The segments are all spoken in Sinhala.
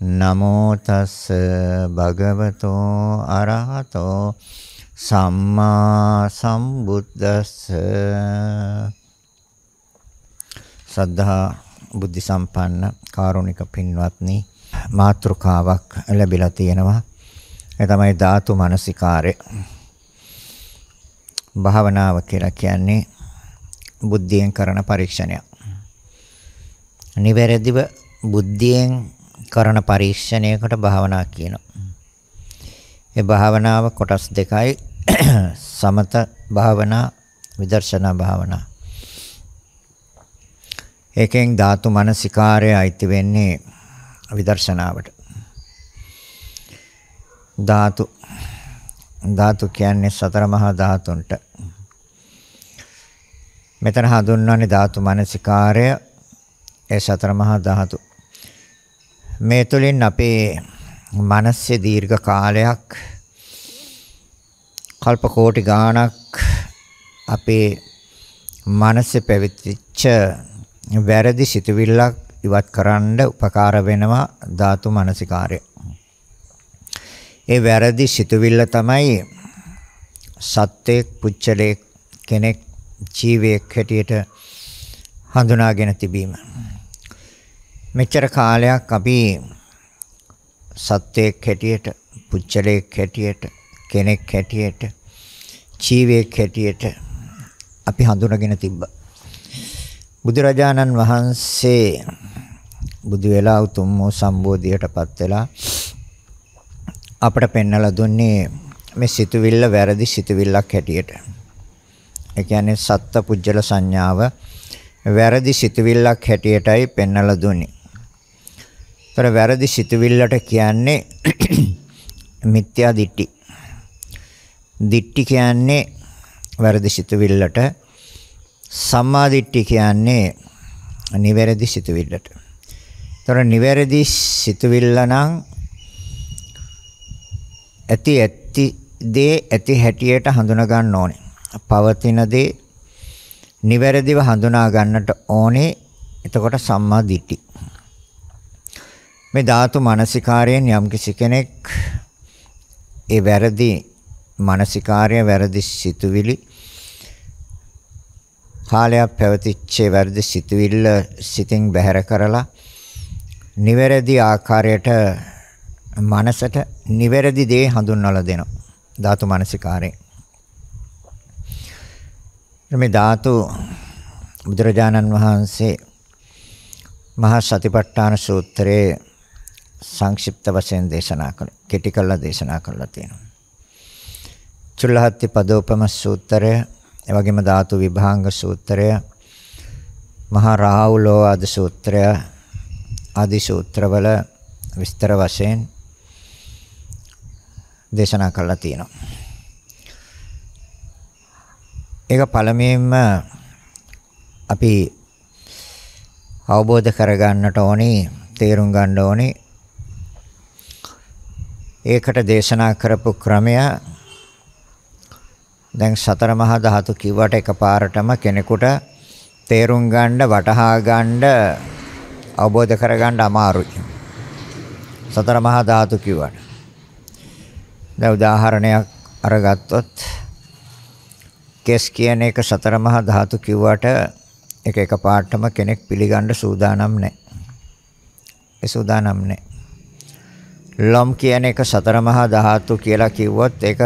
නමෝ තස් භගවතෝ අරහතෝ සම්මා සම්බුද්දස්ස සද්ධා බුද්ධ සම්පන්න කාරුණික පින්වත්නි මාත්‍රකාවක් ලැබිලා තියෙනවා ඒ තමයි ධාතු මනසිකාරය භාවනාව කියලා කියන්නේ බුද්ධියෙන් කරන පරීක්ෂණයක් නිවැරදිව බුද්ධියෙන් කරන පරීක්ෂණයකට භාවනා කියනවා. ඒ භාවනාව කොටස් දෙකයි සමත භාවනා විදර්ශනා භාවනා. ඒකෙන් ධාතු මනසිකාරය අයිති වෙන්නේ විදර්ශනාවට. ධාතු ධාතු කියන්නේ සතර මහා ධාතුන්ට. මෙතන හඳුන්වන්නේ ධාතු මනසිකාරය ඒ සතර මහා ධාතු. මේ තුලින් අපේ මනසේ දීර්ඝ කාලයක් කල්ප කෝටි ගාණක් අපේ මනසේ පැවිතිච්ච වැරදි සිතුවිල්ලක් ඉවත් කරන්න උපකාර වෙනවා ධාතු මනසිකාරය. ඒ වැරදි සිතුවිල්ල තමයි සත්‍යයක් පුච්චලයක් කෙනෙක් ජීවයක් හැටියට හඳුනාගෙන තිබීම. මෙච්චර කාලයක් අපි සත්වයක් හැටියට, පුච්චලයක් හැටියට, කෙනෙක් හැටියට, ජීවියෙක් හැටියට අපි හඳුනගෙන තිබ්බා. බුදුරජාණන් වහන්සේ බුදු වෙලා උතුම් වූ සම්බෝධියටපත් වෙලා අපට පෙන්වලා දුන්නේ මේ සිතුවිල්ල වැරදි සිතුවිල්ලක් හැටියට. ඒ කියන්නේ සත්ත්ව පුජ්‍යල සංඥාව වැරදි සිතුවිල්ලක් හැටියටයි පෙන්වලා දුන්නේ. ඒතර වැරදි සිතුවිල්ලට කියන්නේ මිත්‍යා දිට්ටි. දිට්ටි කියන්නේ වැරදි සිතුවිල්ලට සම්මා දිට්ටි කියන්නේ නිවැරදි සිතුවිල්ලට. ඒතර නිවැරදි සිතුවිල්ල නම් ඇති ඇති දේ ඇති හැටියට හඳුනා ගන්න ඕනේ. පවතින දේ නිවැරදිව හඳුනා ගන්නට ඕනේ. එතකොට සම්මා දිට්ඨි. මේ ධාතු මානසිකාරයෙන් යම්කිසි කෙනෙක් ඒ වැරදි මානසිකාරය වැරදි සිතුවිලි කාලයක් පැවතිච්ච වැරදි සිතුවිල්ල සිතින් බැහැර කරලා නිවැරදි ආකාරයට මනසට නිවැරදි දේ හඳුන්වලා දෙනවා ධාතු මනසිකාරයෙන් මේ ධාතු බුදුරජාණන් වහන්සේ මහා සතිපට්ඨාන සූත්‍රයේ සංක්ෂිප්ත වශයෙන් දේශනා කළා. කෙටි කළා දේශනා කළා තියෙනවා. චුල්ලහත්ති පදෝපම සූත්‍රය, එවැගේම ධාතු විභාංග සූත්‍රය, මහා රාහුලෝ ආද සූත්‍රය ආදි සූත්‍රවල විස්තර වශයෙන් දේශනා කළා තියෙනවා. ඒක පළමුවෙන්ම අපි අවබෝධ කරගන්නට ඕනේ තේරුම් ගන්න ඕනේ ඒකට දේශනා කරපු ක්‍රමය දැන් සතර මහා ධාතු කිව්වට එකපාරටම කෙනෙකුට තේරුම් ගන්න වටහා ගන්න අවබෝධ කර ගන්න අමාරුයි. සතර මහා ධාතු කිව්වට. දැන් උදාහරණයක් අරගත්තොත් කෙස් කියන එක සතර මහා ධාතු කිව්වට ඒක එකපාරටම කෙනෙක් පිළිගන්න සූදානම් නැහැ. ඒ සූදානම් නැහැ. ලොම් කියන එක සතර මහා ධාතු කියලා කිව්වොත් ඒක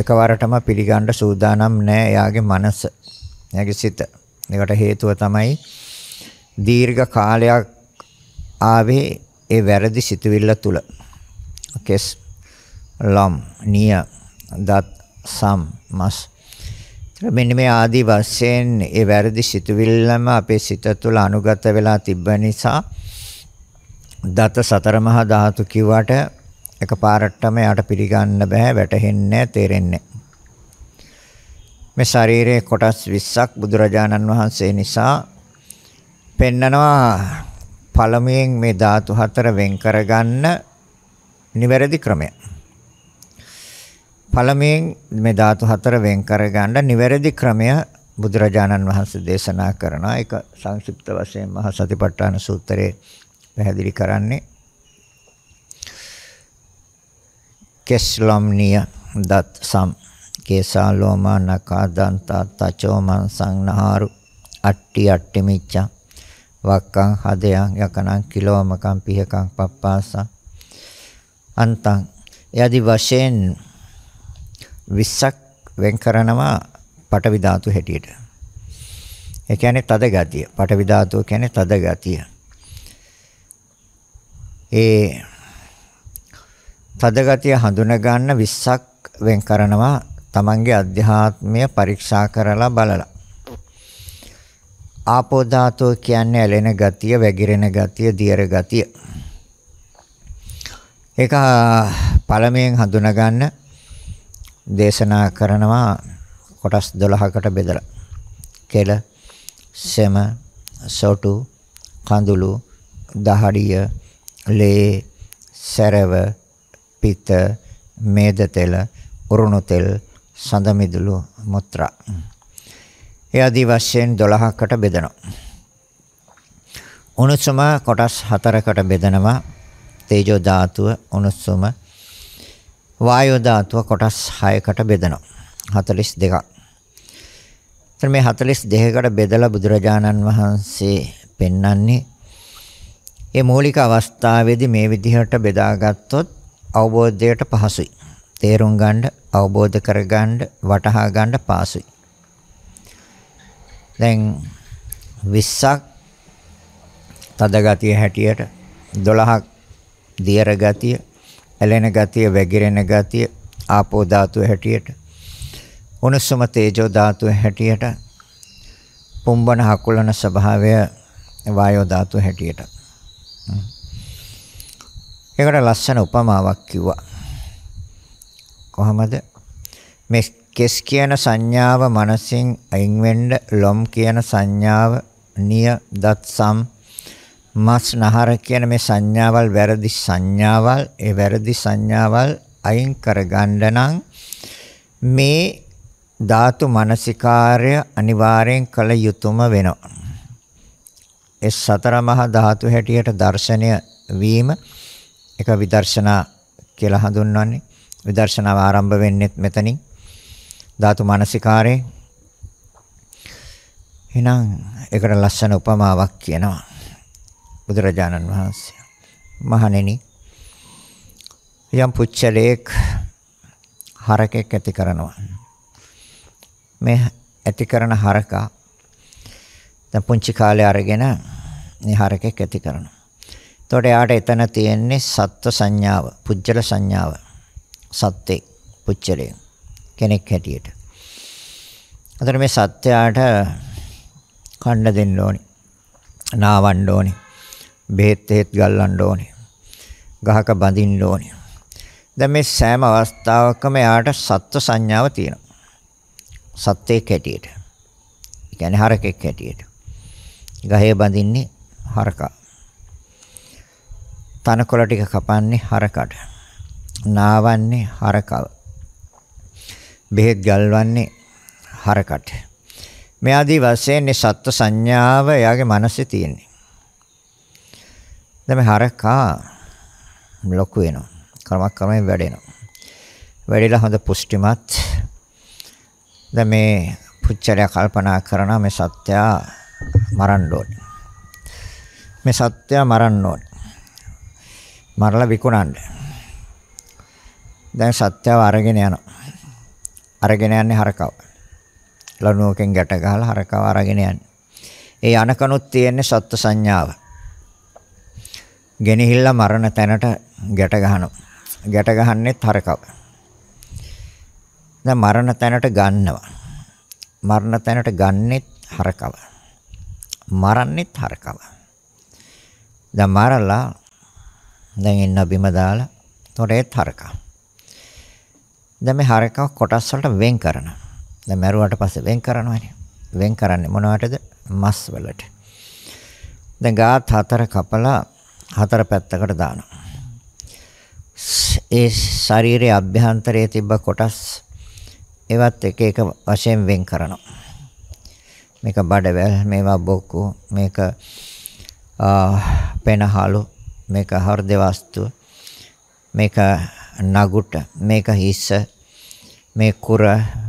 එකවරටම පිළිගන්න සූදානම් නෑ එයාගේ මනස. එයාගේ සිත. ඒකට හේතුව තමයි දීර්ඝ කාලයක් ආවේ ඒ වැරදි සිතුවිල්ල තුල. කෙස් ලම් නිය දත් සම් මස් මෙන්න මේ ආදි වශයෙන් ඒ වැරදි සිතුවිල්ලම අපේ සිත තුළ අනුගත වෙලා තිබෙන නිසා දත සතර මහා ධාතු කිව්වට එකපාරටම යාට පිළිගන්න බෑ වැටහෙන්නේ තේරෙන්නේ මේ ශරීරයේ කොටස් 20ක් බුදුරජාණන් වහන්සේ නිසා පෙන්නනවා පළමුවෙන් මේ ධාතු හතර වෙන් කරගන්න නිවැරදි ක්‍රමය. පළමුවෙන් මේ ධාතු හතර වෙන් කරගන්න නිවැරදි ක්‍රමය බුදුරජාණන් වහන්සේ දේශනා කරනවා. ඒක සංක්ෂිප්ත වශයෙන් මහා සතිපට්ඨාන සූත්‍රයේ පැහැදිලි කරන්නේ කෙස්ලොම්නිය දත් සම් කේසා ලෝමා නකා දන්තා තචෝ මන්සං නහාරු අට්ටි අට්ටි මිච්ඡා වක්කං හදයන් යකනං කිලෝමකං පිහකං පප්පාසං අන්තං යදි වශයෙන් 20ක් වෙන් කරනවා පටවි ධාතු හැටියට. ඒ කියන්නේ තද ගතිය. පටවි ධාතුව කියන්නේ තද ගතිය. ඒ තදගතිය හඳුන ගන්න 20ක් වෙන් කරනවා තමන්ගේ අධ්‍යාත්මය පරීක්ෂා කරලා බලලා ආපෝ ධාතෝ කියන්නේ ඇලෙන ගතිය, වැగిරෙන ගතිය, දියර ගතිය. ඒක පළමුවෙන් හඳුනා ගන්න දේශනා කරනවා කොටස් 12කට බෙදලා. කෙල, සෙම, සොටු, කඳුළු, දහඩිය, ලේ, සැරව, පිත, මේද තෙල, උරුණු තෙල්, සඳ මිදුළු මුත්‍රා. ඒ ආදී වශයෙන් 12කට බෙදෙනවා. උණුසුම කොටස් 4කට බෙදෙනවා. තේජෝ ධාතුව උණුසුම වායෝ ධාතුව කොටස් 6කට බෙදෙනවා. 42ක්. එතන මේ 42කට බෙදලා බුදුරජාණන් වහන්සේ පෙන්වන්නේ ඒ මූලික අවස්ථාවේදී මේ විදිහට බෙදාගත්තොත් අවබෝධයට පහසුයි. තේරුම් ගන්න, අවබෝධ කරගන්න, වටහා ගන්න පහසුයි. දැන් 20ක් තද ගතිය හැටියට 12ක් දියර ගතිය, ඇලෙන ගතිය, වැగిරෙන ගතිය, ආපෝ ධාතුව හැටියට උණුසුම තේජෝ ධාතුව හැටියට පුම්බන හකුලන ස්වභාවය වායෝ ධාතුව හැටියට ඒකට ලස්සන උපමාවක් කිව්වා. කොහමද? මේ කෙස් කියන සංඥාව මනසින් අයින් වෙන්න ලොම් කියන සංඥාව නිය දත්සම් මස් නහර කියන මේ සංඥාවල් වැරදි සංඥාවල් ඒ වැරදි සංඥාවල් අයින් කරගන්න නම් මේ ධාතු මනසිකාර්ය අනිවාර්යෙන් කළ යුතුයම වෙනවා ඒ සතර මහා ධාතු හැටියට දර්ශනය වීම එක විදර්ශනා කියලා හඳුන්වන්නේ. විදර්ශනාව ආරම්භ වෙන්නේ මෙතනින්. ධාතු මානසිකාරේ එහෙනම් ඒකට ලස්සන උපමාවක් කියනවා බුදුරජාණන් වහන්සේ. මහණෙනි යම් පුච්චලයක් හරකෙක් ඇති කරනවා. මේ ඇති කරන හරකා දැන් පුංචි කාලේ අරගෙන නිහරකෙක් ඇති කරනවා. එතකොට යාට එතන තියෙන්නේ සත්ව සංඥාව, පුජ්‍යල සංඥාව. සත්‍යෙක්, පුජ්‍යලේ කෙනෙක් හැටියට. අතන මේ සත්‍යයට කන්න දෙන්න ඕනි. නාවන්න ඕනි. බෙහෙත් හේත් ගල්ලන්න ඕනි. ගහක බඳින්න ඕනි. දැන් මේ සෑම අවස්ථාවකම යාට සත්ව සංඥාව තියෙනවා. සත්‍යයක් හැටියට. කියන්නේ හරකෙක් හැටියට. ගහේ බඳින්නේ හරකා. තනකොළ ටික කපන්නේ හරකට. නාවන්නේ හරකව. බෙහෙත් ගල්වන්නේ හරකට. මේ ආදී වශයෙන් සත්ව සංඥාව එයාගේ මනසේ තියෙන්නේ. දැන් හරකා ලොකු වෙනවා. ක්‍රමක් ක්‍රමයෙන් වැඩෙනවා. වැඩිලා හොඳ පුෂ්ටිමත්. දැන් මේ පුච්චරය කල්පනා කරන මේ සත්‍යය මරන්න ඕනේ. මේ සත්‍යය මරන්න ඕනේ. මරලා විකුණන්න. දැන් සත්‍යව අරගෙන යනවා. අරගෙන යන්නේ හරකව. ලණුවකින් ගැට ගහලා හරකව අරගෙන යන්නේ. ඒ අනකනුත් තියෙන්නේ සත්ත්ව සංඥාව. ගෙනහිල්ලා මරණ තැනට ගැට ගහනවා. ගැට ගහන්නෙත් හරකව. දැන් මරණ තැනට ගන්නවා. මරණ තැනට ගන්නෙත් හරකව. මරන්නෙත් හරකව. දැන් මරලා දැන් එන්න බිම දාලා තොරේත් හරකා. දැන් මේ හරකා කොටස් වලට වෙන් කරනවා. දැන් මරුවාට පස්සේ වෙන් කරනවානේ. වෙන් කරන්නේ මොනවටද? මස් වලට. දැන් ගාත් හතර කපලා හතර පැත්තකට දානවා. ඒ ශරීරයේ අභ්‍යන්තරයේ තිබ්බ කොටස් ඒවත් එක එක වශයෙන් වෙන් කරනවා. මේක බඩවැල් මේවා බොක්කු මේක පෙනහලු මේක හෘද වස්තු මේක නගුට මේක හිස මේ කුර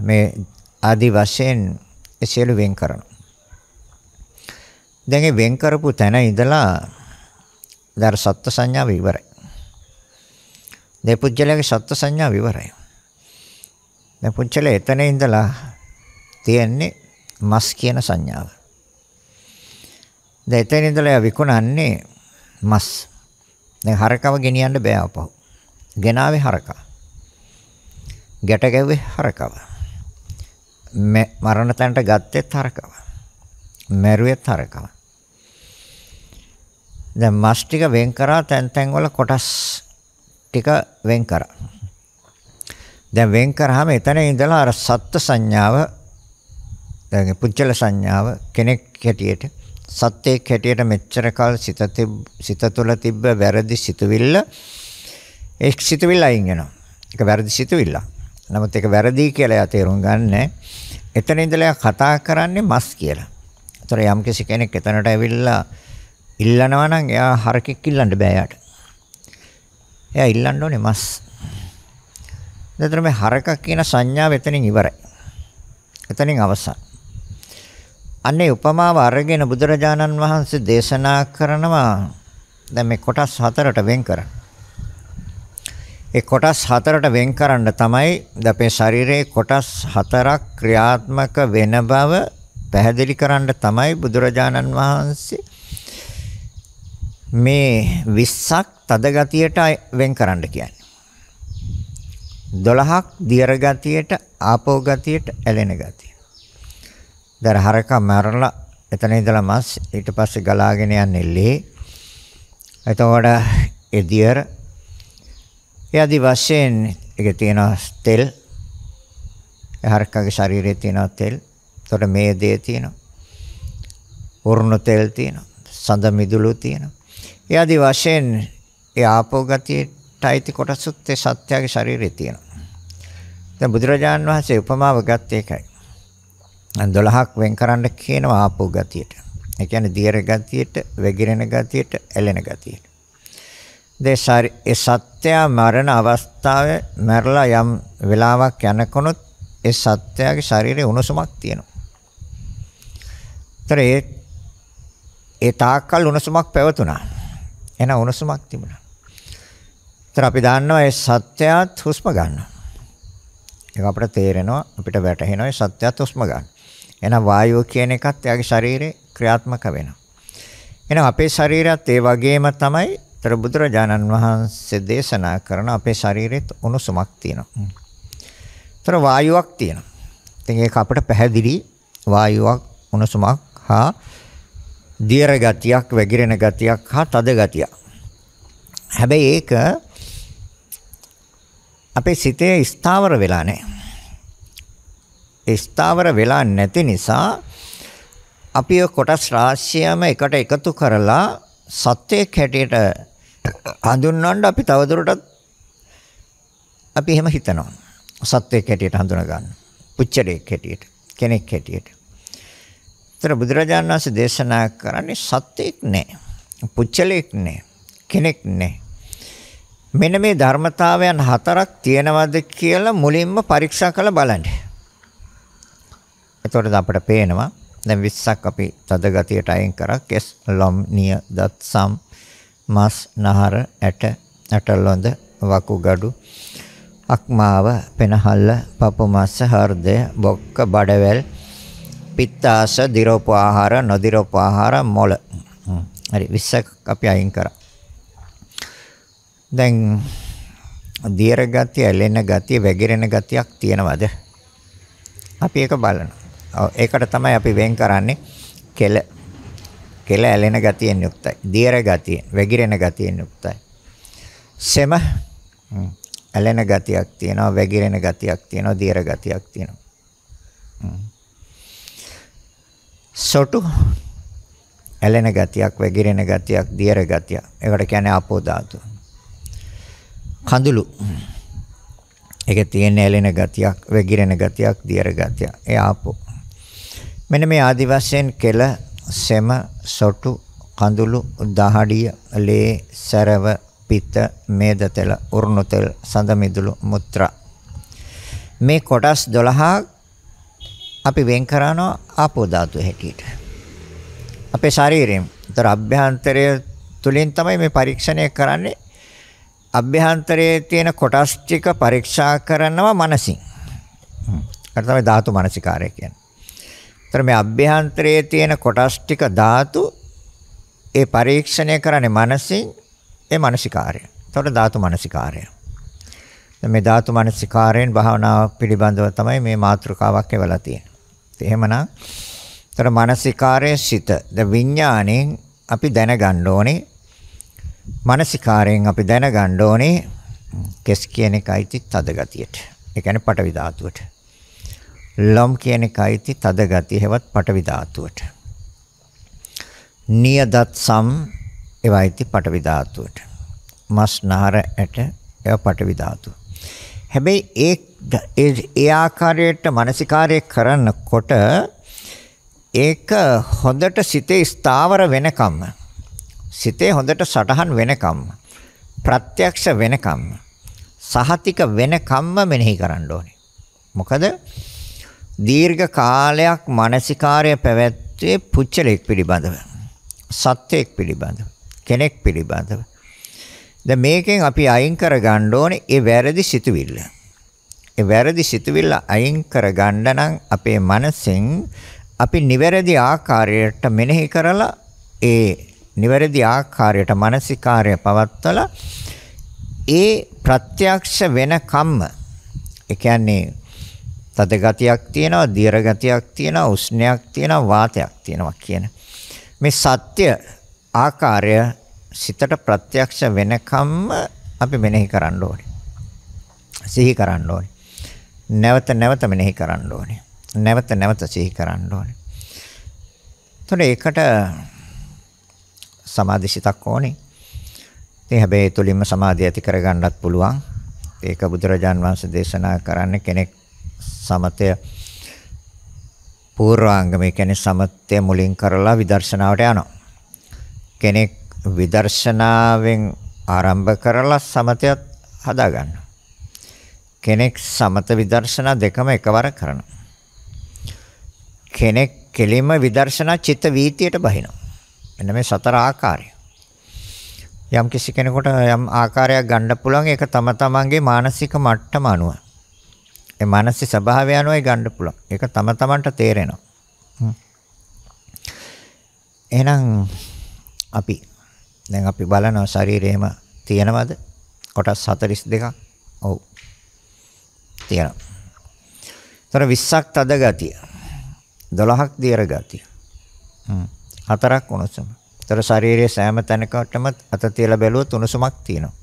මේ ආදි වශයෙන් සියලු වෙන් කරනවා දැන් වෙන් කරපු තැන ඉඳලා දැන් සත්ත්ව සංඥාව ඉවරයි දෙපුජ්‍යලගේ සත්ත්ව සංඥාව ඉවරයි දැන් පුජ්‍යල එතන ඉඳලා තියන්නේ මස් කියන සංඥාව. දැන් එතන ඉඳලා විකුණන්නේ මස්. දැන් හරකව ගෙනියන්න බෑ අපහු. ගෙනාවේ හරකා. ගැට ගැව්වේ හරකව. මරණ තැනට ගත්තෙත් හරකව. මැරුවෙත් හරකව. දැන් මස් ටික වෙන් කරා තැන් තැන් වල කොටස් ටික වෙන් කරා. දැන් වෙන් කරාම එතන ඉඳලා අර සත්ත්ව සංඥාව දැන් පුජ්‍යල සංඥාව කෙනෙක් හැටියට සත්‍යයක් හැටියට මෙච්චර කාල සිත සිත තුළ තිබ්බ වැරදි සිතුවිල්ල ඒ සිතුවිල්ල අයින් වෙනවා. ඒක වැරදි සිතුවිල්ල. නමුත් ඒක වැරදි කියලා යා තේරුම් ගන්න. එතන ඉඳලා කතා කරන්නේ මස් කියලා. ඒතර යම් කෙනෙක් එතනට ඇවිල්ලා ඉල්ලනවා නම් එයා හරකෙක් ඉල්ලන්න බෑ යාට. එයා ඉල්ලන්න ඕනේ මස්. එතන මේ හරක කියන සංඥාව එතනින් ඉවරයි. එතනින් අවසන්. අන්නේ උපමාව අරගෙන බුදුරජාණන් වහන්සේ දේශනා කරනවා දැන් මේ කොටස් හතරට වෙන් කරන්න. ඒ කොටස් හතරට වෙන් කරන්න තමයි ද අපේ ශරීරයේ කොටස් හතරක් ක්‍රියාත්මක වෙන බව පැහැදිලි කරන්න තමයි බුදුරජාණන් වහන්සේ මේ 20ක් තද ගතියට වෙන් කරන්න කියන්නේ. 12ක් දියර ගතියට, ආපෝ ගතියට, ඇලෙන ගතිය. දැන් හරක මරලා එතන ඉඳලා මස් ඊට පස්සේ ගලාගෙන යන්නේ ලේ. එතකොට එදියර යදි වශයෙන් ඒක තියෙන තෙල් හරකගේ ශරීරයේ තියෙන තෙල්. එතකොට මේ දේ තියෙනවා. වරුණ තෙල් තියෙනවා. සඳ මිදුළු තියෙනවා. ඒ ආදි වශයෙන් ඒ ආපෝ ගතියට අයිති කොටසුත් ඒ සත්‍යයේ ශරීරයේ තියෙනවා. දැන් බුදුරජාන් වහන්සේ උපමාව ගත්තේ ඒකයි. 12ක් වෙන් කරන්න කියනවා ආපෝ ගතියට. ඒ කියන්නේ දියර ගතියට, වැగిරෙන ගතියට, ඇලෙන ගතියට. දේශාරි ඒ සත්‍ය මරණ අවස්ථාවේ මැරලා යම් වෙලාවක් යනකොනොත් ඒ සත්‍යයේ ශරීරයේ උණුසුමක් තියෙනවා. ඒතර ඒ ඒ තාක්කල් උණුසුමක් පැවතුණා. එන උණුසුමක් තිබුණා. ඒතර අපි දන්නවා ඒ සත්‍යයත් හුස්ම ගන්නවා. ඒක අපිට තේරෙනවා අපිට වැටහෙනවා ඒ සත්‍යයත් හුස්ම ගන්න. එහෙනම් වායුව කියන එකත් එයාගේ ශරීරේ ක්‍රියාත්මක වෙනවා. එහෙනම් අපේ ශරීරයත් ඒ වගේම තමයි තර බුදුරජාණන් වහන්සේ දේශනා කරන අපේ ශරීරෙත් උණුසුමක් තියෙනවා. තර වායුවක් තියෙනවා. ඉතින් ඒක අපිට පැහැදිලි වායුවක් උණුසුමක් හා දියර ගතියක් වැగిරෙන ගතියක් හා තද ගතියක්. හැබැයි ඒක අපේ සිතේ ස්ථාවර වෙලා නැහැ. ස්ථාවර වෙලා නැති නිසා අපි ඔය කොටස් රාශියම එකට එකතු කරලා සත්‍යයක් හැටියට හඳුන්වන්න අපි තවදුරටත් අපි එහෙම හිතනවා. සත්‍යයක් හැටියට හඳුනා ගන්න. පුච්චරයක් හැටියට, කෙනෙක් හැටියට. ඒතර බුදුරජාණන් වහන්සේ දේශනා කරන්නේ සත්‍යයක් නෑ. පුච්චලයක් නෑ. කෙනෙක් නෑ. මෙන්න මේ ධර්මතාවයන් හතරක් තියෙනවද කියලා මුලින්ම පරීක්ෂා කරලා බලන්න. එතකොට අපිට පේනවා දැන් 20ක් අපි තද ගතියට අයින් කරා කෙස් ලොම් නිය දත් සම් මස් නහර ඇට ඇටලොඳ වකුගඩු අක්මාව පෙනහල්ල පපු මස් හෘදය බොක්ක බඩවැල් පිත්තාස දිරෝප ආහාර නොදිරෝප ආහාර මොළ හරි 20ක් අපි අයින් කරා දැන් දියර ගතිය, ලෙන ගතිය, වැగిරෙන ගතියක් තියෙනවද? අපි ඒක බලනවා. ඒකට තමයි අපි වෙන් කරන්නේ කෙල කෙල ඇලෙන ගතියෙන් යුක්තයි. දියර ගතියෙන්, වැగిරෙන ගතියෙන් යුක්තයි. සෙම ඇලෙන ගතියක් තියෙනවා, වැగిරෙන ගතියක් තියෙනවා, දියර ගතියක් තියෙනවා. සොටු ඇලෙන ගතියක්, වැగిරෙන ගතියක්, දියර ගතියක්. ඒකට කියන්නේ ආපෝ ධාතුව. කඳුළු ඒකේ තියෙන ඇලෙන ගතියක්, වැగిරෙන ගතියක්, දියර ගතියක්. ඒ ආපෝ. මෙන්න මේ ආදි වශයෙන් කෙල සෙම සොටු කඳුළු දහඩිය ලේ සරව පිත්ත මේද තෙල උරුණු තෙල් සඳ මිදුළු මුත්‍රා මේ කොටස් 12 අපි වෙන් කරනවා ආපෝ ධාතු හැටියට අපේ ශරීරයෙන්. ඒතර අභ්‍යන්තරය තුලින් තමයි මේ පරීක්ෂණය කරන්නේ. අභ්‍යන්තරයේ තියෙන කොටස් ටික පරීක්ෂා කරනවා මනසින්. ඒකට තමයි ධාතු මනසිකාරය කියන්නේ. ඒතර මේ අභ්‍යන්තරයේ තියෙන කොටස් ටික ධාතු ඒ පරීක්ෂණය කරන්නේ මනසින් ඒ මානසිකාරය. ඒතකොට ධාතු මානසිකාරය. මේ ධාතු මානසිකාරයෙන් භාවනාව පිළිබඳව තමයි මේ මාතෘකාවක් එවලා තියෙන්නේ. එහෙමනම් ඒතර මානසිකාරයේ සිත ද විඥාණයෙන් අපි දැනගන්න ඕනේ. මානසිකාරයෙන් අපි දැනගන්න ඕනේ කෙස් කියන එකයි තද ගතියට. ඒ කියන්නේ පටවි ධාතුවට. ලොම් කියන එකයිති තද ගතිය හෙවත් පටවි ධාතුවට. නියදත් සම් ඒවයිති පටවි ධාතුවට. මස් නහර ඇට ඒව පටවි ධාතුව. හැබැයි ඒ ඒ ආකාරයට මානසිකාරය කරනකොට ඒක හොඳට සිතේ ස්ථාවර වෙනකම් සිතේ හොඳට සටහන් වෙනකම් ප්‍රත්‍යක්ෂ වෙනකම් සහතික වෙනකම්ම මෙනෙහි කරන්න ඕනේ. මොකද දීර්ඝ කාලයක් මානසිකාර්ය පැවැත්වේ පුච්චලෙක් පිළිබඳව. සත්‍යයක් පිළිබඳව. කෙනෙක් පිළිබඳව. දැන් මේකෙන් අපි අයින් කරගන්න ඕනේ ඒ වැරදි සිතුවිල්ල. ඒ වැරදි සිතුවිල්ල අයින් කරගන්න නම් අපේ මනසෙන් අපි නිවැරදි ආකාරයට මෙනෙහි කරලා ඒ නිවැරදි ආකාරයට මානසිකාර්ය පවත්තලා ඒ ප්‍රත්‍යක්ෂ වෙනකම්ම ඒ කියන්නේ තද ගතියක් තියෙනවා, දියර ගතියක් තියෙනවා, උෂ්ණයක් තියෙනවා, වාතයක් තියෙනවා කියන. මේ සත්‍ය ආකාරය සිතට ප්‍රත්‍යක්ෂ වෙනකම්ම අපි මෙනෙහි කරන්න ඕනේ. සිහි කරන්න ඕනේ. නැවත නැවත මෙනෙහි කරන්න ඕනේ. නැවත නැවත සිහි කරන්න ඕනේ. එතකොට ඒකට සමාධිසිතක් ඕනේ. ඉතින් හැබැයි ඒ තුලින්ම සමාධිය ඇති කරගන්නත් පුළුවන්. ඒක බුදුරජාන් වහන්සේ දේශනා කරන්නේ කෙනෙක් සමතය පූර්වාංගම කියන්නේ සමතය මුලින් කරලා විදර්ශනාවට යනවා. කෙනෙක් විදර්ශනාවෙන් ආරම්භ කරලා සමතයත් හදා ගන්නවා. කෙනෙක් සමත විදර්ශනා දෙකම එකවර කරනවා. කෙනෙක් කෙලින්ම විදර්ශනා චිත්ත වීතියට බහිනවා. එන්න මේ සතර ආකාරය. යම් කිසි කෙනෙකුට යම් ආකාරයක් ගන්න පුළුවන් ඒක තම තමන්ගේ මානසික මට්ටම අනුව. ඒ මානසික ස්වභාවය අනුවයි ගන්න පුළුවන්. ඒක තම තමන්ට තේරෙනවා. එහෙනම් අපි දැන් අපි බලනවා ශරීරේම තියෙනවද? කොටස් 42ක්. ඔව්. තියෙනවා. තර 20ක් තද ගතිය. 12ක් දියර ගතිය. හ්ම්. හතරක් උණුසුම. තර ශරීරයේ සෑම තැනකටම අත තියලා බැලුවොත් උණුසුමක් තියෙනවා.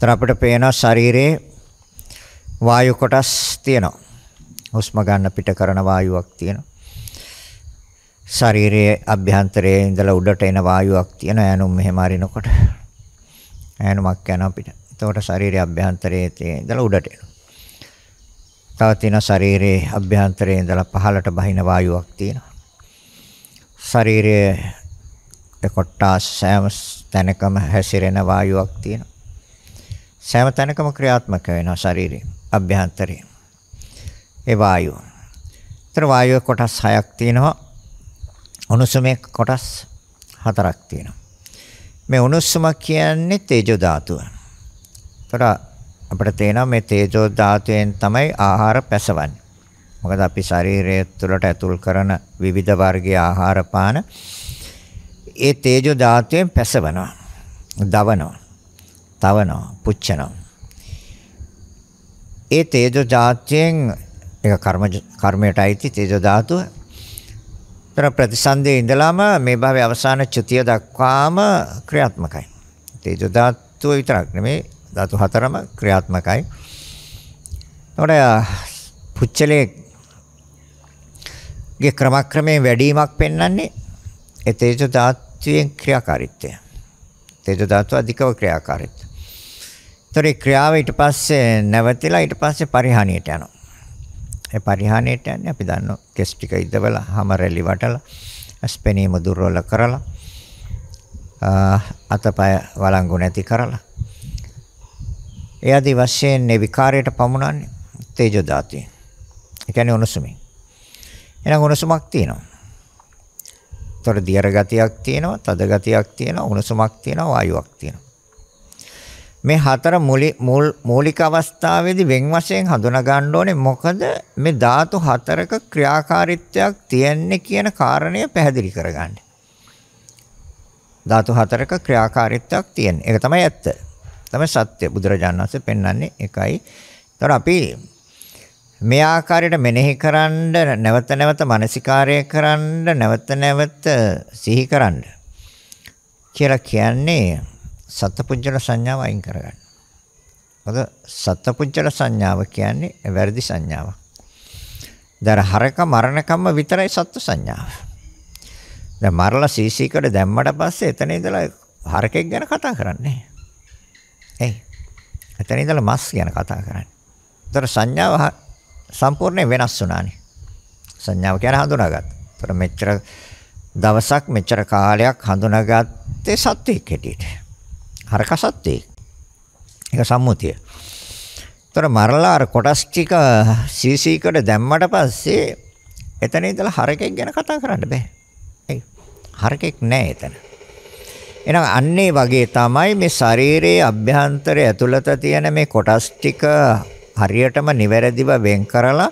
තර අපිට පේනවා ශරීරයේ වායු කොටස් තියෙනවා. හුස්ම ගන්න පිට කරන වායුවක් තියෙනවා. ශරීරයේ අභ්‍යන්තරයේ ඉඳලා උඩට එන වායුවක් තියෙන ඈනුම් මෙහෙම අරිනකොට ඈනුමක් යනවා පිට. එතකොට ශරීරයේ අභ්‍යන්තරයේ ඉඳලා උඩට එනවා. තව තියෙන ශරීරයේ අභ්‍යන්තරයේ ඉඳලා පහළට බහින වායුවක් තියෙනවා. ශරීරයේ කොට්ටාස් සෑම තැනකම හැසිරෙන වායුවක් තියෙනවා. සෑම තැනකම ක්‍රියාත්මක වෙනවා ශරීරේ. අභ්‍යන්තරේ. ඒ වායුව. ඒතර වායුවේ කොටස් 6ක් තියෙනවා. උණුසුමේ කොටස් 4ක් තියෙනවා. මේ උණුසුම කියන්නේ තේජෝ ධාතුව. ඒතර අපිට තේනවා මේ තේජෝ ධාතුවෙන් තමයි ආහාර පැසවන්නේ. මොකද අපි ශරීරය තුළට ඇතුල් කරන විවිධ වර්ගයේ ආහාර පාන ඒ තේජෝ ධාතුවෙන් පැසවනවා. දවනවා. තවනවා. පුච්චනවා. ඒ තේජෝ ධාතුවෙන් ඒක කර්ම කර්මයට අයිති තේජෝ ධාතුව. ඒතර ප්‍රතිසන්දේ ඉඳලාම මේ භවයේ අවසාන චුතිය දක්වාම ක්‍රියාත්මකයි. තේජෝ ධාතුව විතරක් නෙමෙයි ධාතු හතරම ක්‍රියාත්මකයි. ඒකට පුච්චලේ ගේ ක්‍රමක්‍රමයෙන් වැඩිවීමක් පෙන්වන්නේ ඒ තේජෝ ධාතුවේ ක්‍රියාකාරීත්වය. තේජෝ ධාතුව අධිකව ක්‍රියාකාරීත්වය. ඒතරේ ක්‍රියාව ඊට පස්සේ නැවතිලා ඊට පස්සේ පරිහානියට යනවා. ඒ පරිහානියට යන්නේ අපි දන්නවා කෙස් ටික ඉදවලා, හැම රැලි වටලා, ස්පෙනීම දුර්වල කරලා, අතපය වළංගු නැති කරලා. ඒ আদি වශයෙන් මේ විකාරයට පමුණන්නේ තේජෝ දාතිය. ඒ කියන්නේ උණුසුමින්. එහෙනම් උණුසුමක් තියෙනවා. ඒතර දියර ගතියක් තියෙනවා, තද ගතියක් තියෙනවා, උණුසුමක් තියෙනවා, වායුවක් තියෙනවා. මේ හතර මුල් මූලික අවස්ථාවේදී වෙන් වශයෙන් හඳුනා ගන්න ඕනේ මොකද මේ ධාතු හතරක ක්‍රියාකාරීත්වයක් තියෙන්නේ කියන කාරණය පැහැදිලි කරගන්න. ධාතු හතරක ක්‍රියාකාරීත්වයක් තියෙන. ඒක තමයි ඇත්ත. තමයි සත්‍ය බුදුරජාණන් වහන්සේ පෙන්වන්නේ එකයි. ඒතර අපි මේ ආකාරයට මෙනෙහි කරන්න නැවත නැවත මානසිකාරය කරන්න නැවත නැවත සිහි කරන්න කියලා කියන්නේ සත්පුජ්‍යල සංඥාව අයින් කරගන්න. මොකද සත්පුජ්‍යල සංඥාව කියන්නේ වැරදි සංඥාවක්. දැන් හරක මරණකම විතරයි සත්ත්ව සංඥාව. දැන් මරලා සීසී කඩ දැම්මට පස්සේ එතන ඉඳලා හරකෙක් ගැන කතා කරන්නේ. එයි. එතන ඉඳලා මස් ගැන කතා කරන්නේ. ඒතර සංඥාව සම්පූර්ණයෙන් වෙනස් වුණානේ. සංඥාව කියන හඳුනාගත්තා. ඒතර මෙච්චර දවසක් මෙච්චර කාලයක් හඳුනාගත්තේ සත්‍යයක් හැටියට. හරක සත්‍යයක්. ඒක සම්මුතිය. ඒතර මරලා අර කොටස් ටික CC-කට දැම්මට පස්සේ එතන ඉඳලා හරකෙක් ගැන කතා කරන්න බෑ. ඒ හරකෙක් නෑ එතන. එහෙනම් අන්නේ වගේ තමයි මේ ශරීරයේ අභ්‍යන්තරය ඇතුළත තියෙන මේ කොටස් ටික හරියටම නිවැරදිව වෙන් කරලා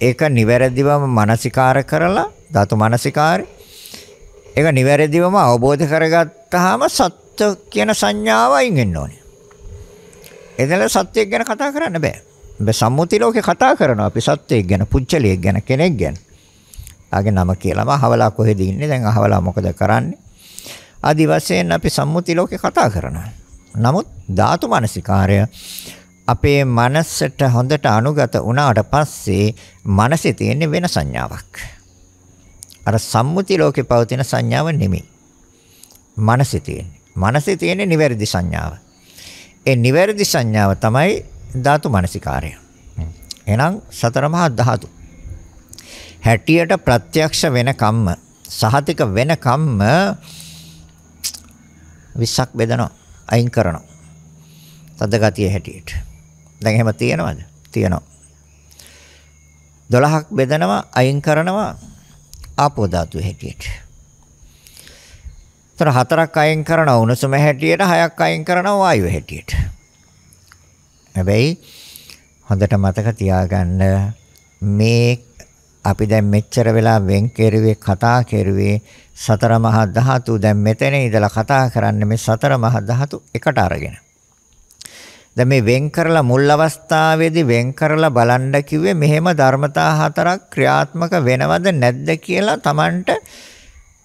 ඒක නිවැරදිවම මානසිකාර කරලා ධාතු මානසිකාරය ඒක නිවැරදිවම අවබෝධ කරගත්තාම සත් සත්‍ය කියන සංඥාව අයින් වෙන්න ඕනේ. එදල සත්‍යයක් ගැන කතා කරන්න බෑ. මේ සම්මුති ලෝකේ කතා කරනවා අපි සත්‍යයක් ගැන, පුච්චලියක් ගැන, කෙනෙක් ගැන. ආගේ නම කියලාම අහවලා කොහෙද ඉන්නේ? දැන් අහවලා මොකද කරන්නේ? ආදි වශයෙන් අපි සම්මුති ලෝකේ කතා කරනවා. නමුත් ධාතු මනසිකාරය අපේ මනසට හොඳට අනුගත වුණාට පස්සේ මනසේ තියෙන වෙන සංඥාවක්. අර සම්මුති ලෝකේ පවතින සංඥාව නෙමෙයි. මනසේ තියෙන්නේ. මනසේ තියෙන නිවැරදි සංඥාව. ඒ නිවැරදි සංඥාව තමයි ධාතු මනසිකාරය. එහෙනම් සතර මහා ධාතු. හැටියට ප්‍රත්‍යක්ෂ වෙන කම්ම සහතික වෙන කම්ම 20ක් බෙදනවා අයින් කරනවා. තද ගතිය හැටියට. දැන් එහෙම තියෙනවද? තියෙනවා. 12ක් බෙදනවා අයින් කරනවා ආපෝ ධාතු හැටියට. ඒතර හතරක් අයින් කරනවා උණුසුම හැටියට, හයක් අයින් කරනවා වායුව හැටියට. හැබැයි හොඳට මතක තියාගන්න මේ අපි දැන් මෙච්චර වෙලා වෙන් කෙරුවේ කතා කෙරුවේ සතර මහා ධාතු දැන් මෙතන ඉඳලා කතා කරන්නේ මේ සතර මහා ධාතු එකට අරගෙන. දැන් මේ වෙන් කරලා මුල් අවස්ථාවේදී වෙන් කරලා බලන්න කිව්වේ මෙහෙම ධර්මතා හතරක් ක්‍රියාත්මක වෙනවද නැද්ද කියලා Tamanට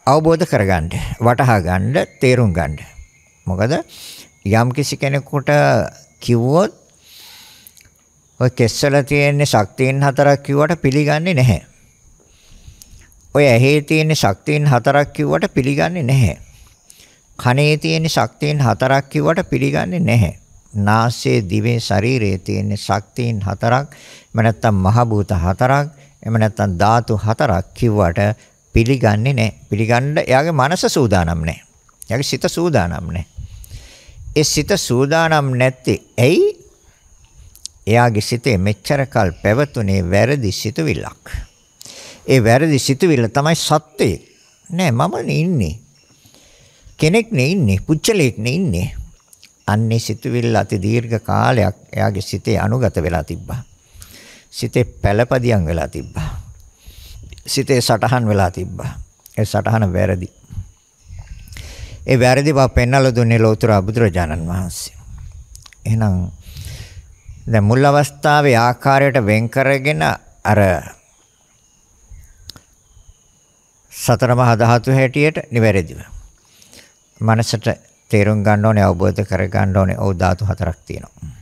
අවබෝධ කරගන්න, වටහා ගන්න, තේරුම් ගන්න. මොකද යම් කිසි කෙනෙකුට කිව්වොත් ඔය කෙස්සල තියෙන ශක්තියන් හතරක් කිව්වට පිළිගන්නේ නැහැ. ඔය ඇහි තියෙන ශක්තියන් හතරක් කිව්වට පිළිගන්නේ නැහැ. කනේ තියෙන ශක්තියන් හතරක් කිව්වට පිළිගන්නේ නැහැ. නාසයේ දිවේ ශරීරයේ තියෙන ශක්තියන් හතරක් එම නැත්තම් මහ භූත හතරක් එම නැත්තම් ධාතු හතරක් කිව්වට පිළිගන්නේ නැහැ. පිළිගන්න එයාගේ මනස සූදානම් නැහැ. එයාගේ සිත සූදානම් නැහැ. ඒ සිත සූදානම් නැත්තේ ඇයි? එයාගේ සිතේ මෙච්චර කල් පැවතුනේ වැරදි සිතුවිල්ලක්. ඒ වැරදි සිතුවිල්ල තමයි සත්‍යය. නෑ මම ඉන්නේ. කෙනෙක් නේ ඉන්නේ, පුච්චලෙක් නේ ඉන්නේ. අන්නේ සිතුවිල්ල අති දීර්ඝ කාලයක් එයාගේ සිතේ අනුගත වෙලා තිබ්බා. සිතේ පළපදියම් වෙලා තිබ්බා. සිතේ සටහන් වෙලා තිබ්බා. ඒ සටහන වැරදි. ඒ වැරදි බව පෙන්වලා දුන්නේ ලෝතර බුදුරජාණන් වහන්සේ. එහෙනම් දැන් මුල් අවස්ථාවේ ආකාරයට වෙන් කරගෙන අර සතර මහා ධාතු හැටියට නිවැරදිව මනසට තේරුම් ගන්න ඕනේ අවබෝධ කර ගන්න ඕනේ ඔව් ධාතු හතරක් තියෙනවා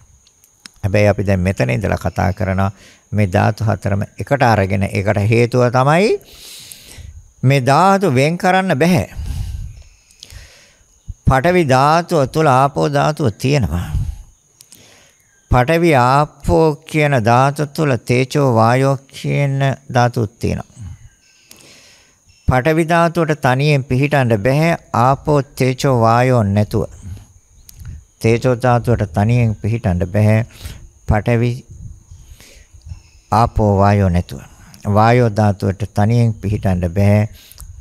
හැබැයි අපි දැන් මෙතන ඉඳලා කතා කරනවා මේ ධාතු හතරම එකට අරගෙන ඒකට හේතුව තමයි මේ ධාතු වෙන් කරන්න බෑ. පඨවි ධාතුව තුල ආපෝ ධාතුව තියෙනවා. පඨවි ආපෝ කියන ධාතු තුල තේජෝ වායෝ කියන ධාතුත් තියෙනවා. පඨවි ධාතුවට තනියෙන් පිහිටන්න බෑ ආපෝ තේජෝ වායෝ නැතුව. තේජෝ ධාතුවට තනියෙන් පිහිටන්න බෑ පඨවි ආපෝ වායෝ නැතුව. වායෝ ධාතුවට තනියෙන් පිහිටන්න බෑ.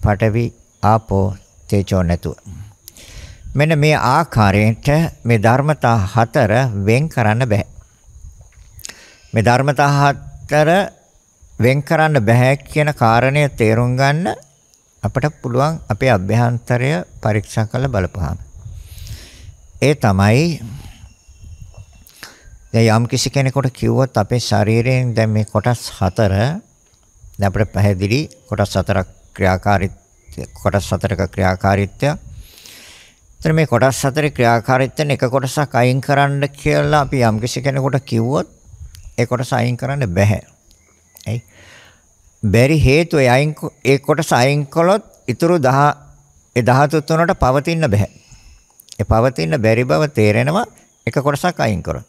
පඨවි ආපෝ තේජෝ නැතුව. මෙන්න මේ ආකාරයට මේ ධර්මතා හතර වෙන් කරන්න බෑ. මේ ධර්මතා හතර වෙන් කරන්න බෑ කියන කාරණය තේරුම් ගන්න අපට පුළුවන් අපේ අභ්‍යන්තරය පරීක්ෂා කරලා බලපහම. ඒ තමයි දැන් යම් කිසි කෙනෙකුට කිව්වොත් අපේ ශරීරයෙන් දැන් මේ කොටස් හතර දැන් අපිට පැහැදිලි කොටස් හතරක් ක්‍රියාකාරීත්වය කොටස් හතරක ක්‍රියාකාරීත්වය. එතන මේ කොටස් හතරේ ක්‍රියාකාරීත්වයෙන් එක කොටසක් අයින් කරන්න කියලා අපි යම් කිසි කෙනෙකුට කිව්වොත් ඒ කොටස අයින් කරන්න බෑ. එයි. බැරි හේතුව අයින් ඒ කොටස අයින් කළොත් ඊතුරු 10 ඒ ධාතු තුනට පවතින්න බෑ. ඒ පවතින්න බැරි බව තේරෙනවා එක කොටසක් අයින් කරොත්.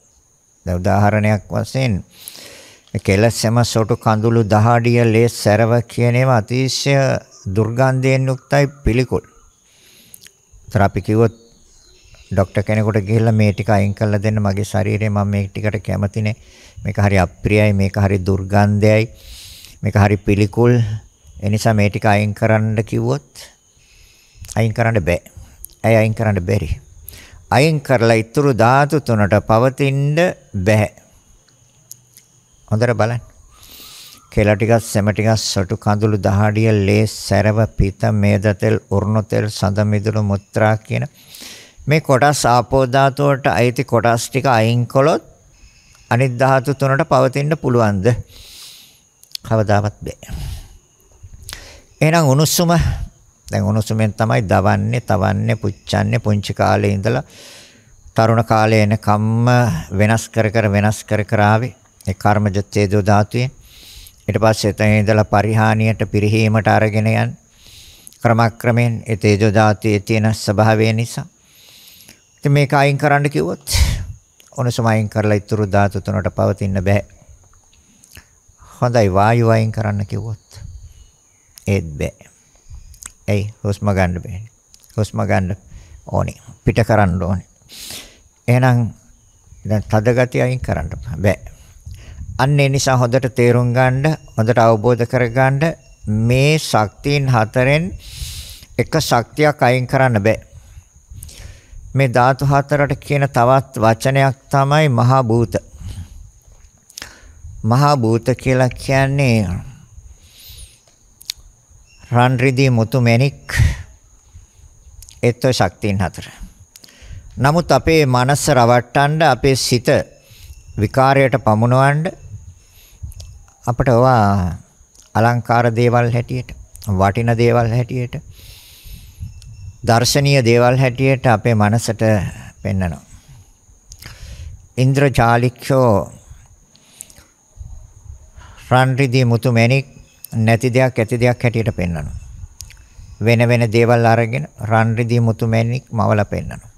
දැන් උදාහරණයක් වශයෙන් කෙලසම සොටු කඳුළු දහඩිය ලේ සැරව කියන ඒවා අතිශය දුර්ගන්ධයෙන් යුක්තයි පිළිකුල්. ඒතර අපි කිව්වොත් ડોක්ටර් කෙනෙකුට ගිහිල්ලා මේ ටික අයින් කරලා දෙන්න මගේ ශරීරේ මම මේ ටිකට කැමතිනේ. මේක හරි අප්‍රියයි, මේක හරි දුර්ගන්ධයයි, මේක හරි පිළිකුල්. ඒ නිසා මේ ටික අයින් කරන්න කිව්වොත් අයින් කරන්න බෑ. ඇයි අයින් කරන්න බැරි? අයින් කරලා ඉතුරු ධාතු තුනට පවතින්න බෑ. හොඳට බලන්න. කෙල ටිකක් සෙම ටිකක් සටු කඳුළු දහඩිය ලේ සැරව පිත මේද තෙල් උරුණු තෙල් සඳ මිදුළු මුත්‍රා කියන මේ කොටස් ආපෝ ධාතුවට අයිති කොටස් ටික අයින් කළොත් අනිත් ධාතු තුනට පවතින්න පුළුවන්ද? කවදාවත් බෑ. එහෙනම් උණුසුම දැන් උණුසුමෙන් තමයි දවන්නේ, තවන්නේ, පුච්චන්නේ පුංචි කාලේ ඉඳලා තරුණ කාලේ එනකම්ම වෙනස් කර කර වෙනස් කර කර ආවේ. ඒ කර්මජ තේජෝ ධාතුවේ. ඊට පස්සේ එතන ඉඳලා පරිහානියට පිරිහීමට අරගෙන යන ක්‍රමක්‍රමෙන් ඒ තේජෝ ධාතුවේ තියෙන ස්වභාවය නිසා. ඉතින් මේක අයින් කරන්න කිව්වොත් උණුසුම අයින් කරලා ඉතුරු ධාතු තුනට පවතින්න බෑ. හොඳයි වායු අයින් කරන්න කිව්වොත් ඒත් බෑ. ඇයි හුස්ම ගන්න බෑනේ. හුස්ම ගන්න ඕනේ. පිට කරන්න ඕනේ. එහෙනම් දැන් තද ගතිය අයින් කරන්න බෑ. අන්න ඒ නිසා හොඳට තේරුම් ගන්න, හොඳට අවබෝධ කරගන්න මේ ශක්තියන් හතරෙන් එක ශක්තියක් අයින් කරන්න බෑ. මේ ධාතු හතරට කියන තවත් වචනයක් තමයි මහා භූත. මහා භූත කියලා කියන්නේ රන් රිදී මුතු මැණික් ඒත් ඔය ශක්තියන් හතර. නමුත් අපේ මනස රවට්ටන්න අපේ සිත විකාරයට පමුණවන්න අපට ඔවා අලංකාර දේවල් හැටියට වටින දේවල් හැටියට දර්ශනීය දේවල් හැටියට අපේ මනසට පෙන්නනවා. ඉන්ද්‍රජාලික්ෂෝ රන් රිදී මුතු මැණික් නැති දෙයක් ඇති දෙයක් හැටියට පෙන්වනවා. වෙන වෙන දේවල් අරගෙන රන් රිදී මුතු මැණික් මවලා පෙන්වනවා.